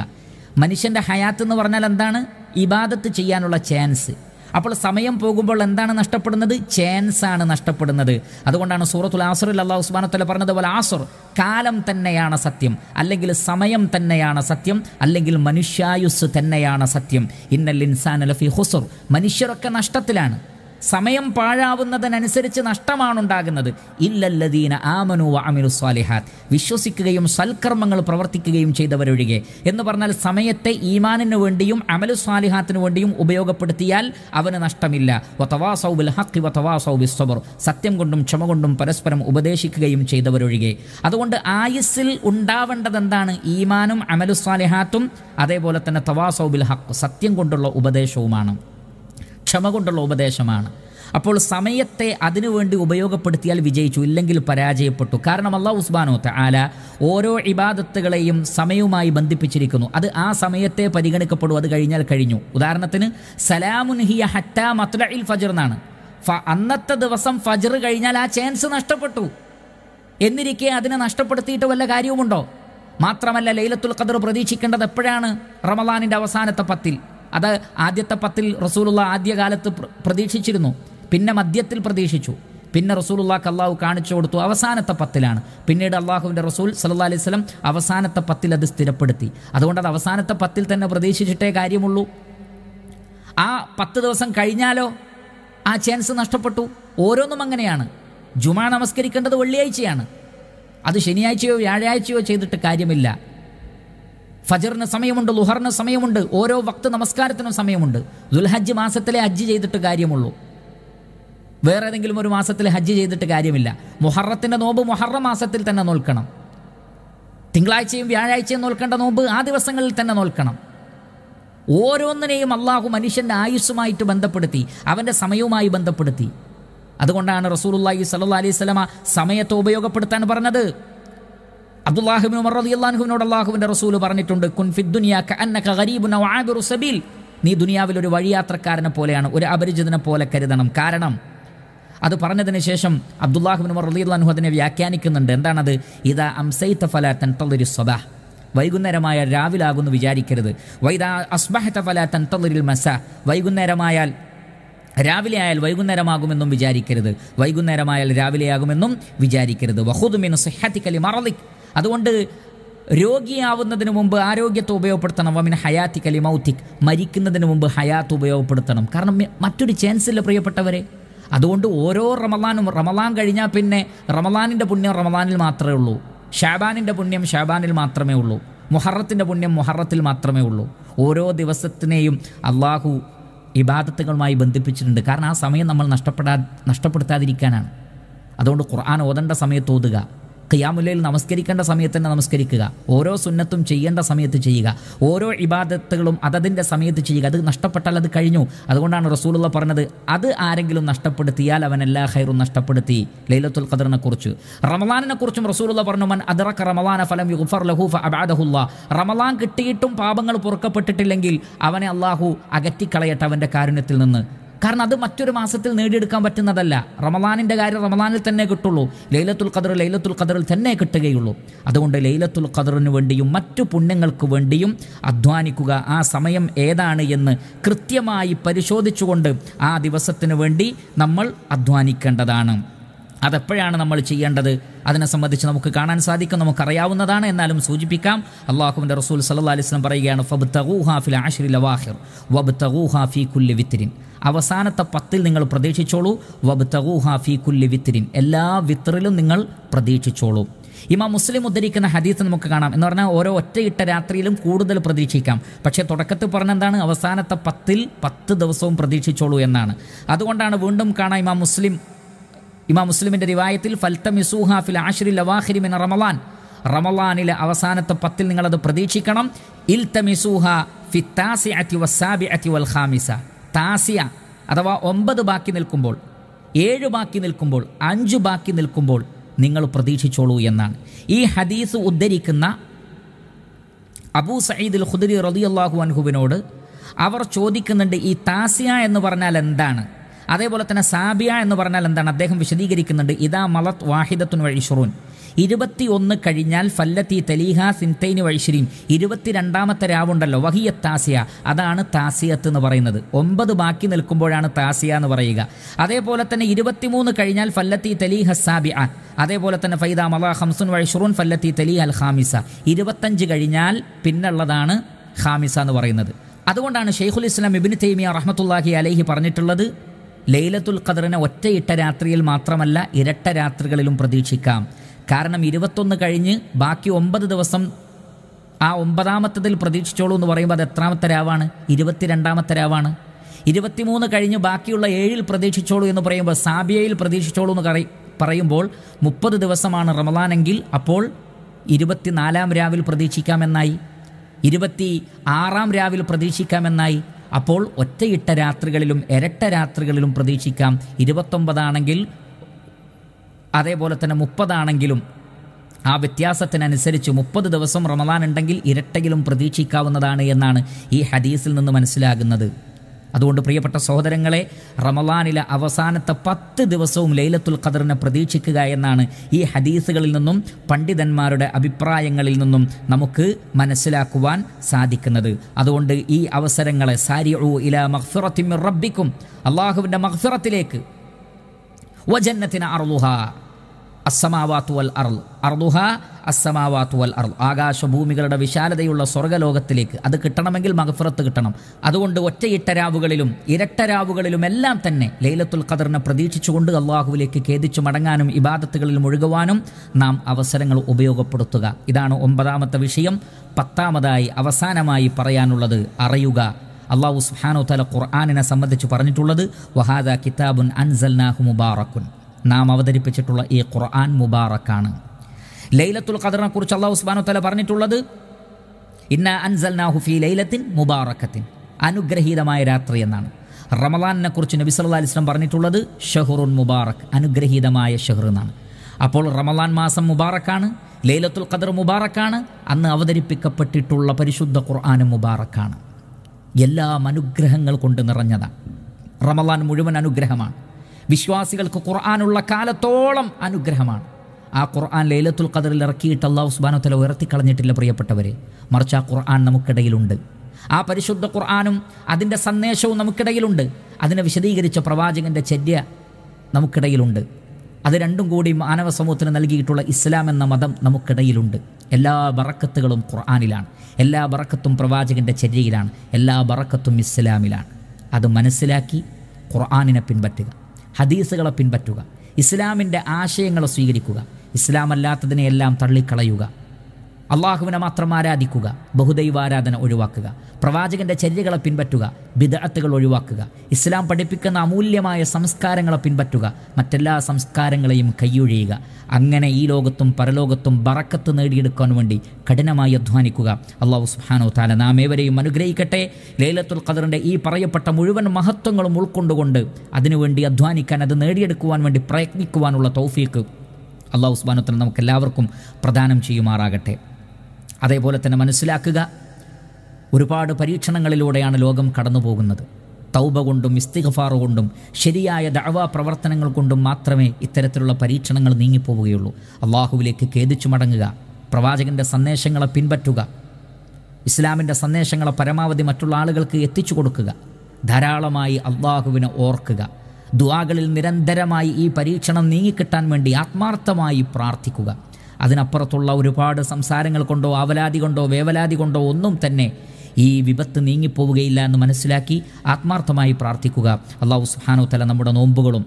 മനുഷ്യൻ്റെ ഹയാത്ത് എന്ന് പറഞ്ഞാൽ എന്താണ് ഇബാദത്ത് ചെയ്യാനുള്ള ചാൻസ് അപ്പോൾ സമയം പോകുമ്പോൾ എന്താണ് നഷ്ടപ്പെടുന്നത് ചാൻസ് ആണ് നഷ്ടപ്പെടുന്നത് അതുകൊണ്ടാണ് സൂറത്തുൽ ആസുറിൽ അള്ളാഹു ഉസ്മാനത്തല പറഞ്ഞത് പോലെ ആസുർ കാലം തന്നെയാണ് സത്യം അല്ലെങ്കിൽ സമയം തന്നെയാണ് സത്യം അല്ലെങ്കിൽ മനുഷ്യായുസ് തന്നെയാണ് സത്യം ഇന്നൽ ഇൻസാൻ അലഫി ഹുസുർ മനുഷ്യരൊക്കെ നഷ്ടത്തിലാണ് സമയം പാഴാവുന്നതിനനുസരിച്ച് നഷ്ടമാണുണ്ടാകുന്നത് ഇല്ലല്ലദീന ആമനു അമിനു സ്വാലിഹാത്ത് വിശ്വസിക്കുകയും സൽക്കർമ്മങ്ങൾ പ്രവർത്തിക്കുകയും ചെയ്തവരൊഴികെ എന്ന് പറഞ്ഞാൽ സമയത്തെ ഈമാനിനു വേണ്ടിയും അമലു സ്വാലിഹാത്തിനു വേണ്ടിയും ഉപയോഗപ്പെടുത്തിയാൽ അവന് നഷ്ടമില്ല ഒത്തവാസൗ ബിൽ ഹക്കി ഒത്തവാസൗ സ്വബർ സത്യം കൊണ്ടും ക്ഷമ കൊണ്ടും പരസ്പരം ഉപദേശിക്കുകയും ചെയ്തവരൊഴികെ അതുകൊണ്ട് ആയുസ്സിൽ ഉണ്ടാവേണ്ടത് എന്താണ് ഈമാനും അമലു സ്വാലിഹാത്തും അതേപോലെ തന്നെ തവാ സൗബിൽ ഹക്ക് സത്യം കൊണ്ടുള്ള ഉപദേശവുമാണ് ക്ഷമ കൊണ്ടുള്ള ഉപദേശമാണ് അപ്പോൾ സമയത്തെ അതിനുവേണ്ടി ഉപയോഗപ്പെടുത്തിയാൽ വിജയിച്ചു ഇല്ലെങ്കിൽ പരാജയപ്പെട്ടു കാരണം അള്ളാഹു ഉസ്ബാനോത്ത് ആല ഓരോ ഇബാദത്തുകളെയും സമയവുമായി ബന്ധിപ്പിച്ചിരിക്കുന്നു അത് ആ സമയത്തെ പരിഗണിക്കപ്പെടും അത് കഴിഞ്ഞാൽ കഴിഞ്ഞു ഉദാഹരണത്തിന് സലാമുൻ ഹിയ ഹറ്റ മത്ലഇൽ ഫജർ എന്നാണ് അന്നത്തെ ദിവസം ഫജർ കഴിഞ്ഞാൽ ആ ചാൻസ് നഷ്ടപ്പെട്ടു എന്നിരിക്കെ അതിനെ നഷ്ടപ്പെടുത്തിയിട്ട് വല്ല കാര്യവുമുണ്ടോ മാത്രമല്ല ലൈലത്തുൽ ഖദർ പ്രതീക്ഷിക്കേണ്ടത് എപ്പോഴാണ് റമദാനിൻ്റെ അവസാനത്തെ പത്തിൽ അത് ആദ്യത്തെ പത്തിൽ റസൂലുള്ള ആദ്യകാലത്ത് പ്രതീക്ഷിച്ചിരുന്നു പിന്നെ മദ്യത്തിൽ പ്രതീക്ഷിച്ചു പിന്നെ റസൂലുള്ളാഹ് അള്ളാഹു കാണിച്ചു കൊടുത്തു അവസാനത്തെ പത്തിലാണ് പിന്നീട് അള്ളാഹുവിൻ്റെ റസൂൽ സല്ലാ അലൈഹി സ്വലം അവസാനത്തെ പത്തിൽ അത് സ്ഥിരപ്പെടുത്തി അതുകൊണ്ട് അത് അവസാനത്തെ പത്തിൽ തന്നെ പ്രതീക്ഷിച്ചിട്ടേ കാര്യമുള്ളൂ ആ പത്ത് ദിവസം കഴിഞ്ഞാലോ ആ ചാൻസ് നഷ്ടപ്പെട്ടു ഓരോന്നും അങ്ങനെയാണ് ജുമാ നമസ്കരിക്കേണ്ടത് വെള്ളിയാഴ്ചയാണ് അത് ശനിയാഴ്ചയോ വ്യാഴാഴ്ചയോ ചെയ്തിട്ട് കാര്യമില്ല ഫജറിന് സമയമുണ്ട് ലുഹറിന് സമയമുണ്ട് ഓരോ വക്ത് നമസ്കാരത്തിനും സമയമുണ്ട് ദുൽഹജ്ജ് മാസത്തിലെ ഹജ്ജ് ചെയ്തിട്ട് കാര്യമുള്ളൂ വേറെ ഏതെങ്കിലും ഒരു മാസത്തിൽ ഹജ്ജ് ചെയ്തിട്ട് കാര്യമില്ല മുഹറത്തിൻ്റെ നോമ്പ് മുഹറം മാസത്തിൽ തന്നെ നോൽക്കണം തിങ്കളാഴ്ചയും വ്യാഴാഴ്ചയും നോൽക്കേണ്ട നോമ്പ് ആ ദിവസങ്ങളിൽ തന്നെ നോൽക്കണം ഓരോന്നിനെയും അള്ളാഹു മനുഷ്യൻ്റെ ആയുസ്സുമായിട്ട് ബന്ധപ്പെടുത്തി അവൻ്റെ സമയവുമായി ബന്ധപ്പെടുത്തി അതുകൊണ്ടാണ് റസൂലുല്ലാഹി സല്ലു അലൈഹി സ്വലമ സമയത്തെ ഉപയോഗപ്പെടുത്താൻ പറഞ്ഞത് അബ്ദുല്ലാഹിബിൻ ഉമർ റസൂൽ പറഞ്ഞിട്ടുണ്ട് നീ ദുനിയാവിൽ ഒരു വഴിയാത്രക്കാരനെ പോലെയാണ് ഒരു അപരിചിതനെ പോലെ കരുതണം കാരണം അത് പറഞ്ഞതിന് ശേഷം അബ്ദുല്ലാഹിബിൻ ഉമർ റലി അള്ളാഹു അതിനെ വ്യാഖ്യാനിക്കുന്നുണ്ട് എന്താണത് ഇതാ അംസൈത്ത ഫല തൻതലിരി സ്വത വൈകുന്നേരമായ രാവിലാകുന്നു വിചാരിക്കരുത് വൈദാ അസ്മഹത്ത ഫല തൻതലിരിൽ മസ വൈകുന്നേരമായാൽ രാവിലെ ആയാൽ വൈകുന്നേരമാകുമെന്നും വിചാരിക്കരുത് വൈകുന്നേരമായാൽ രാവിലെയാകുമെന്നും വിചാരിക്കരുത് വഹുദ്മിൻ സിഹാത്തിക്കലി മറലിക് അതുകൊണ്ട് രോഗിയാവുന്നതിന് മുമ്പ് ആരോഗ്യത്തെ ഉപയോഗപ്പെടുത്തണം വമിൻ ഹയാത്തി കലി മൗത്തിക് മരിക്കുന്നതിന് മുമ്പ് ഹയാത്ത് ഉപയോഗപ്പെടുത്തണം കാരണം മറ്റൊരു ചാൻസ് ഇല്ല പ്രിയപ്പെട്ടവരെ അതുകൊണ്ട് ഓരോ റമലാനും റമലാൻ കഴിഞ്ഞാൽ പിന്നെ റമലാനിൻ്റെ പുണ്യം റമലാനിൽ മാത്രമേ ഉള്ളൂ ഷാബാനിൻ്റെ പുണ്യം ഷാബാനിൽ മാത്രമേ ഉള്ളൂ മുഹറത്തിൻ്റെ പുണ്യം മുഹറത്തിൽ മാത്രമേ ഉള്ളൂ ഓരോ ദിവസത്തിനെയും അള്ളാഹു ഇബാദത്തുകളുമായി ബന്ധിപ്പിച്ചിട്ടുണ്ട് കാരണം ആ സമയം നമ്മൾ നഷ്ടപ്പെടാ നഷ്ടപ്പെടുത്താതിരിക്കാനാണ് അതുകൊണ്ട് ഖുർആൻ ഓതേണ്ട സമയത്ത് ഓതുക ഖിയാമുല്ലയിൽ നമസ്കരിക്കേണ്ട സമയത്ത് തന്നെ നമസ്കരിക്കുക ഓരോ സുന്നത്തും ചെയ്യേണ്ട സമയത്ത് ചെയ്യുക ഓരോ ഇബാദത്തുകളും അതതിൻ്റെ സമയത്ത് ചെയ്യുക അത് നഷ്ടപ്പെട്ടാൽ അത് കഴിഞ്ഞു അതുകൊണ്ടാണ് റസൂലുള്ള പറഞ്ഞത് അത് ആരെങ്കിലും നഷ്ടപ്പെടുത്തിയാൽ അവൻ എല്ലാ ഹൈറും നഷ്ടപ്പെടുത്തി ലൈലത്തുൽ ഖദറിനെ കുറിച്ച് റമലാനിനെ കുറിച്ചും റസൂലുള്ള പറഞ്ഞു മൻ അദറക്ക റമലാന ഫലം യുഗ്ഫർ ലഹു അബാദഹുല്ല റമലാൻ കിട്ടിയിട്ടും പാപങ്ങൾ പൊറുക്കപ്പെട്ടിട്ടില്ലെങ്കിൽ അവനെ അള്ളാഹു അകറ്റിക്കളയട്ടെ അവൻ്റെ കാരുണ്യത്തിൽ നിന്ന് കാരണം അത് മറ്റൊരു മാസത്തിൽ നേടിയെടുക്കാൻ പറ്റുന്നതല്ല റമദാനിൻ്റെ കാര്യം റമദാനിൽ തന്നെ കിട്ടുള്ളൂ ലൈലത്തുൽ ഖദർ ലൈലത്തുൽ ഖദറിൽ തന്നെ കിട്ടുകയുള്ളൂ അതുകൊണ്ട് ലൈലത്തുൽ ഖദറിന് വേണ്ടിയും മറ്റു പുണ്യങ്ങൾക്ക് വേണ്ടിയും അധ്വാനിക്കുക ആ സമയം ഏതാണ് എന്ന് കൃത്യമായി പരിശോധിച്ചുകൊണ്ട് ആ ദിവസത്തിന് വേണ്ടി നമ്മൾ അധ്വാനിക്കേണ്ടതാണ് അതെപ്പോഴാണ് നമ്മൾ ചെയ്യേണ്ടത് അതിനെ സംബന്ധിച്ച് നമുക്ക് കാണാൻ സാധിക്കും നമുക്കറിയാവുന്നതാണ് എന്നാലും സൂചിപ്പിക്കാം അള്ളാഹുവിൻ്റെ റസൂൽ സല്ലാ അലിസ്ലം പറയുകയാണ് ഫബ് തഗൂഹാ ഫിൽ ആഷിർ ലവാഹിർ വബ് തഗൂഹാ കുല്ലി വിത്തിരിൻ അവസാനത്തെ പത്തിൽ നിങ്ങൾ പ്രതീക്ഷിച്ചോളൂ വബ്തഹു ഹാഫി കുല്ലി വിത്തിരിൻ എല്ലാ വിത്തറിലും നിങ്ങൾ പ്രതീക്ഷിച്ചോളൂ ഇമാം മുസ്ലിം ഉദ്ധരിക്കുന്ന ഹദീസ് നമുക്ക് കാണാം എന്ന് പറഞ്ഞാൽ ഓരോ ഒറ്റയിട്ട രാത്രിയിലും കൂടുതൽ പ്രതീക്ഷിക്കാം പക്ഷേ തുടക്കത്തിൽ പറഞ്ഞെന്താണ് അവസാനത്തെ പത്തിൽ പത്ത് ദിവസവും പ്രതീക്ഷിച്ചോളൂ എന്നാണ് അതുകൊണ്ടാണ് വീണ്ടും കാണാം ഇമാം മുസ്ലിം ഇമാം മുസ്ലിമിൻ്റെ റിവായത്തിൽ ഫൽത്തമിസൂഹ ഫിൽ ആഷിരി ലവാഹിരി മിന റമലാൻ റമലാനിലെ അവസാനത്തെ പത്തിൽ നിങ്ങളത് പ്രതീക്ഷിക്കണം ഇൽത്തമിസൂഹ ഫിത്താസി അതിവ സാബി അതിവൽ ഹാമിസ താസിയ അഥവാ ഒമ്പത് ബാക്കി നിൽക്കുമ്പോൾ ഏഴ് ബാക്കി നിൽക്കുമ്പോൾ അഞ്ച് ബാക്കി നിൽക്കുമ്പോൾ നിങ്ങൾ പ്രതീക്ഷിച്ചോളൂ എന്നാണ് ഈ ഹദീസ് ഉദ്ധരിക്കുന്ന അബൂ സയ്യിദുൽ ഖുദരി അള്ളാഹു അൻഹുവിനോട് അവർ ചോദിക്കുന്നുണ്ട് ഈ താസിയ എന്ന് പറഞ്ഞാൽ എന്താണ് അതേപോലെ തന്നെ സാബിയ എന്ന് പറഞ്ഞാൽ എന്താണ് അദ്ദേഹം വിശദീകരിക്കുന്നുണ്ട് ഇതാ മലത് വാഹിദത്തുൻ ഷുറൂൻ ഇരുപത്തി ഒന്ന് കഴിഞ്ഞാൽ ഫല്ലത്തി തലീഹ സിംതൈന് വൈശ്രീൻ ഇരുപത്തിരണ്ടാമത്തെ രാവുണ്ടല്ലോ വഹിയ താസിയ അതാണ് താസിയത്ത് എന്ന് പറയുന്നത് ഒമ്പത് ബാക്കി നിൽക്കുമ്പോഴാണ് താസിയ എന്ന് പറയുക അതേപോലെ തന്നെ ഇരുപത്തിമൂന്ന് കഴിഞ്ഞാൽ ഫല്ലത്തി തലീഹ സാബി അതേപോലെ തന്നെ ഫൈദ മല ഹംസുൻ വൈഷുറൂൻ ഫല്ലത്തി തലി അൽ ഖാമിസ ഇരുപത്തഞ്ച് കഴിഞ്ഞാൽ പിന്നുള്ളതാണ് ഖാമിസ എന്ന് പറയുന്നത് അതുകൊണ്ടാണ് ഷെയ്ഖുൽ ഇസ്ലാം ഇബിൻ തൈമിയ റഹ്മത്തുല്ലാഹി അലൈഹി പറഞ്ഞിട്ടുള്ളത് ലൈലത്തുൽ ഖദറിനെ ഒറ്റയിട്ട രാത്രിയിൽ മാത്രമല്ല ഇരട്ട രാത്രികളിലും പ്രതീക്ഷിക്കാം കാരണം ഇരുപത്തൊന്ന് കഴിഞ്ഞ് ബാക്കി ഒമ്പത് ദിവസം ആ ഒമ്പതാമത്തതിൽ പ്രതീക്ഷിച്ചോളൂ എന്ന് പറയുമ്പോൾ അത് എത്രാമത്തെ രാവാണ് ഇരുപത്തിരണ്ടാമത്തെ രാവാണ് ഇരുപത്തിമൂന്ന് കഴിഞ്ഞ് ബാക്കിയുള്ള ഏഴിൽ പ്രതീക്ഷിച്ചോളൂ എന്ന് പറയുമ്പോൾ സാബിയയിൽ പ്രതീക്ഷിച്ചോളൂ എന്ന് പറയുമ്പോൾ മുപ്പത് ദിവസമാണ് റമദാനെങ്കിൽ അപ്പോൾ ഇരുപത്തിനാലാം രാവിൽ പ്രതീക്ഷിക്കാമെന്നായി ഇരുപത്തി ആറാം രാവിൽ പ്രതീക്ഷിക്കാമെന്നായി അപ്പോൾ ഒറ്റയിട്ട രാത്രികളിലും ഇരട്ട രാത്രികളിലും പ്രതീക്ഷിക്കാം ഇരുപത്തൊമ്പതാണെങ്കിൽ അതേപോലെ തന്നെ മുപ്പതാണെങ്കിലും ആ വ്യത്യാസത്തിനനുസരിച്ച് മുപ്പത് ദിവസം റമദാൻ ഉണ്ടെങ്കിൽ ഇരട്ടയിലും പ്രതീക്ഷിക്കാവുന്നതാണ് എന്നാണ് ഈ ഹദീസിൽ നിന്ന് മനസ്സിലാകുന്നത് അതുകൊണ്ട് പ്രിയപ്പെട്ട സഹോദരങ്ങളെ റമദാനിലെ അവസാനത്തെ പത്ത് ദിവസവും ലൈലത്തുൽ ഖദറിനെ പ്രതീക്ഷിക്കുക എന്നാണ് ഈ ഹദീസുകളിൽ നിന്നും പണ്ഡിതന്മാരുടെ അഭിപ്രായങ്ങളിൽ നിന്നും നമുക്ക് മനസ്സിലാക്കുവാൻ സാധിക്കുന്നത് അതുകൊണ്ട് ഈ അവസരങ്ങളെ സാരി ഇല മഹ്ഫിറത്തിമിർ റബ്ബിക്കും അള്ളാഹുവിൻ്റെ മഹ്ഫിറത്തിലേക്ക് വജന്നത്തിന് അറുലുഹ അസമാവാത്തുവൽ വൽ അർൾ അസമാവാത്തുവൽ അസ്സമാവാത്തു ആകാശഭൂമികളുടെ വിശാലതയുള്ള സ്വർഗലോകത്തിലേക്ക് അത് കിട്ടണമെങ്കിൽ മഹഫുറത്ത് കിട്ടണം അതുകൊണ്ട് ഒറ്റ ഇട്ടരാവുകളിലും ഇരട്ടരാവുകളിലും എല്ലാം തന്നെ ലൈലത്തുൽ ഖദറിനെ പ്രതീക്ഷിച്ചുകൊണ്ട് അള്ളാഹുവിലേക്ക് ഖേദിച്ചു മടങ്ങാനും ഇബാദത്തുകളിൽ മുഴുകുവാനും നാം അവസരങ്ങൾ ഉപയോഗപ്പെടുത്തുക ഇതാണ് ഒമ്പതാമത്തെ വിഷയം പത്താമതായി അവസാനമായി പറയാനുള്ളത് അറിയുക അള്ളാഹു സുഹാനോ തല ഖുർആാനിനെ സംബന്ധിച്ച് പറഞ്ഞിട്ടുള്ളത് വഹാദ കിതാബുൻ അൻസൽനാഹു മുബാറക്കുൻ നാം അവതരിപ്പിച്ചിട്ടുള്ള ഈ ഖുർആൻ മുബാറക്കാണ് ലൈലത്തുൽ ഖദറിനെ കുറിച്ച് അള്ളാഹു സുബാനോ തല പറഞ്ഞിട്ടുള്ളത് ഇന്ന അൻസൽനാഹു ഫി ലൈലത്തിൻ മുബാറക്കത്തിൻ അനുഗ്രഹീതമായ രാത്രി എന്നാണ് റമലാനിനെ കുറിച്ച് നബി സല്ലാ ഇസ്ലാം പറഞ്ഞിട്ടുള്ളത് ഷഹുറുൻ മുബാറക് അനുഗ്രഹീതമായ ഷഹർ എന്നാണ് അപ്പോൾ റമലാൻ മാസം മുബാറക്കാണ് ലൈലത്തുൽ ഖദർ മുബാറക്കാണ് അന്ന് അവതരിപ്പിക്കപ്പെട്ടിട്ടുള്ള പരിശുദ്ധ ഖുർആാനും മുബാറക്കാണ് എല്ലാം അനുഗ്രഹങ്ങൾ കൊണ്ട് നിറഞ്ഞതാണ് റമലാൻ മുഴുവൻ അനുഗ്രഹമാണ് വിശ്വാസികൾക്ക് ഖുർആാനുള്ള കാലത്തോളം അനുഗ്രഹമാണ് ആ ഖുർആൻ ലൈലത്തുൽ ഖദറിൽ ഇറക്കിയിട്ട് അള്ളാഹു സുബാനോത്തല ഉയർത്തിക്കളഞ്ഞിട്ടില്ല പ്രിയപ്പെട്ടവരെ മറിച്ച് ആ ഖുർആൻ നമുക്കിടയിലുണ്ട് ആ പരിശുദ്ധ ഖുർആാനും അതിൻ്റെ സന്ദേശവും നമുക്കിടയിലുണ്ട് അതിനെ വിശദീകരിച്ച പ്രവാചകൻ്റെ ചര്യ നമുക്കിടയിലുണ്ട് അത് രണ്ടും കൂടി മാനവ സമൂഹത്തിന് നൽകിയിട്ടുള്ള ഇസ്ലാം എന്ന മതം നമുക്കിടയിലുണ്ട് എല്ലാ ബറക്കത്തുകളും ഖുർആാനിലാണ് എല്ലാ ബറക്കത്തും പ്രവാചകൻ്റെ ചര്യയിലാണ് എല്ലാ ബറക്കത്തും ഇസ്ലാമിലാണ് അത് മനസ്സിലാക്കി ഖുർആാനിനെ പിൻപറ്റുക ഹദീസുകളെ പിൻപറ്റുക ഇസ്ലാമിൻ്റെ ആശയങ്ങളെ സ്വീകരിക്കുക ഇസ്ലാമല്ലാത്തതിനെയെല്ലാം തള്ളിക്കളയുക അള്ളാഹുവിനെ മാത്രം ആരാധിക്കുക ബഹുദൈവാരാധന ഒഴിവാക്കുക പ്രവാചകന്റെ ചര്യകളെ പിൻപറ്റുക ബിദഅത്തുകൾ ഒഴിവാക്കുക ഇസ്ലാം പഠിപ്പിക്കുന്ന അമൂല്യമായ സംസ്കാരങ്ങളെ പിൻപറ്റുക മറ്റെല്ലാ സംസ്കാരങ്ങളെയും കൈയൊഴിയുക അങ്ങനെ ഈ ലോകത്തും പരലോകത്തും ബറക്കത്ത് നേടിയെടുക്കാൻ വേണ്ടി കഠിനമായി അധ്വാനിക്കുക അള്ളാഹു സുഹാനോ താല നാം ഏവരെയും അനുഗ്രഹിക്കട്ടെ ലൈലത്തുൽ ഖദറിന്റെ ഈ പറയപ്പെട്ട മുഴുവൻ മഹത്വങ്ങളും ഉൾക്കൊണ്ടുകൊണ്ട് അതിനുവേണ്ടി അധ്വാനിക്കാൻ അത് നേടിയെടുക്കുവാൻ വേണ്ടി പ്രയത്നിക്കുവാനുള്ള തൗഫീക്ക് അള്ളാഹു ഉസ്മാനത്തിന് നമുക്കെല്ലാവർക്കും പ്രദാനം ചെയ്യുമാറാകട്ടെ അതേപോലെ തന്നെ മനസ്സിലാക്കുക ഒരുപാട് പരീക്ഷണങ്ങളിലൂടെയാണ് ലോകം കടന്നു പോകുന്നത് തൗബ കൊണ്ടും ഇസ്തിഗഫാർ കൊണ്ടും ശരിയായ ദഅവാ പ്രവർത്തനങ്ങൾ കൊണ്ടും മാത്രമേ ഇത്തരത്തിലുള്ള പരീക്ഷണങ്ങൾ നീങ്ങിപ്പോവുകയുള്ളൂ അള്ളാഹുവിലേക്ക് ഖേദിച്ചു മടങ്ങുക പ്രവാചകൻ്റെ സന്ദേശങ്ങളെ പിൻപറ്റുക ഇസ്ലാമിൻ്റെ സന്ദേശങ്ങളെ പരമാവധി മറ്റുള്ള ആളുകൾക്ക് എത്തിച്ചു കൊടുക്കുക ധാരാളമായി അള്ളാഹുവിനെ ഓർക്കുക ദുആകളിൽ നിരന്തരമായി ഈ പരീക്ഷണം നീങ്ങിക്കിട്ടാൻ വേണ്ടി ആത്മാർത്ഥമായി പ്രാർത്ഥിക്കുക അതിനപ്പുറത്തുള്ള ഒരുപാട് സംസാരങ്ങൾ കൊണ്ടോ അവലാതി കൊണ്ടോ വേവലാതി കൊണ്ടോ ഒന്നും തന്നെ ഈ വിപത്ത് നീങ്ങിപ്പോവുകയില്ല എന്ന് മനസ്സിലാക്കി ആത്മാർത്ഥമായി പ്രാർത്ഥിക്കുക അള്ളാഹു സുഹാനോ തല നമ്മുടെ നോമ്പുകളും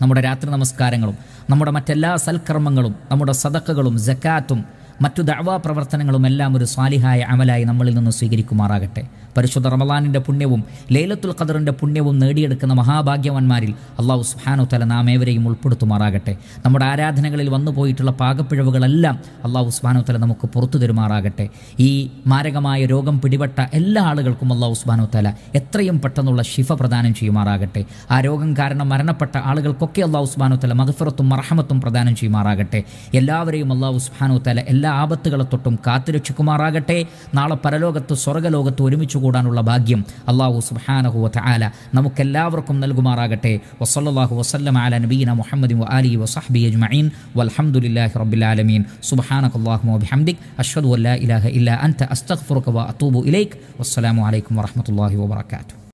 നമ്മുടെ രാത്രി നമസ്കാരങ്ങളും നമ്മുടെ മറ്റെല്ലാ സൽക്കർമ്മങ്ങളും നമ്മുടെ സദക്കകളും ജക്കാത്തും മറ്റു ദഅവാ പ്രവർത്തനങ്ങളും എല്ലാം ഒരു സ്വാലിഹായ അമലായി നമ്മളിൽ നിന്ന് സ്വീകരിക്കുമാറാകട്ടെ പരിശുദ്ധ റമലാനിൻ്റെ പുണ്യവും ലൈലത്തുൽ ഖദറിൻ്റെ പുണ്യവും നേടിയെടുക്കുന്ന മഹാഭാഗ്യവാന്മാരിൽ അള്ളാഹു സുഹാനു തല നാം ഏവരെയും ഉൾപ്പെടുത്തുമാറാകട്ടെ നമ്മുടെ ആരാധനകളിൽ വന്നു പോയിട്ടുള്ള പാകപ്പിഴവുകളെല്ലാം അള്ളാഹു സുബാനു തല നമുക്ക് പുറത്തു തരുമാറാകട്ടെ ഈ മാരകമായ രോഗം പിടിപെട്ട എല്ലാ ആളുകൾക്കും അള്ളാഹു സുബാനു തല എത്രയും പെട്ടെന്നുള്ള ശിഫ പ്രദാനം ചെയ്യുമാറാകട്ടെ ആ രോഗം കാരണം മരണപ്പെട്ട ആളുകൾക്കൊക്കെ അള്ളാഹു സുബാനു തല മഹഫറത്തും മർഹമത്തും പ്രദാനം ചെയ്യുമാറാകട്ടെ എല്ലാവരെയും അള്ളാഹു സുബാനു തല എല്ലാ ആപത്തുകളെ തൊട്ടും കാത്തുരക്ഷിക്കുമാറാകട്ടെ നാളെ പരലോകത്ത് സ്വർഗ്ഗലോകത്ത് ഒരുമിച്ച് കൂടാനുള്ള ഭാഗ്യം അള്ളാഹു സുബാനഹു വാല നമുക്കെല്ലാവർക്കും നൽകുമാറാകട്ടെ വസല്ലാഹു വസ്ലം അല നബീന മുഹമ്മദ് അലി വസഹബി അജ്മീൻ വലഹമുല്ലാഹി റബുലാലമീൻ സുബാനഹുല്ലാഹു അബിഹംദിക് അഷ്വദ് ഇലാഹ ഇല്ല അന്ത അസ്തഖ്ഫുറുക വ അത്തൂബു ഇലൈക് വസ്സലാമു അലൈക്കും വറഹമത്തല്ലാഹി വബർക്കാത്തു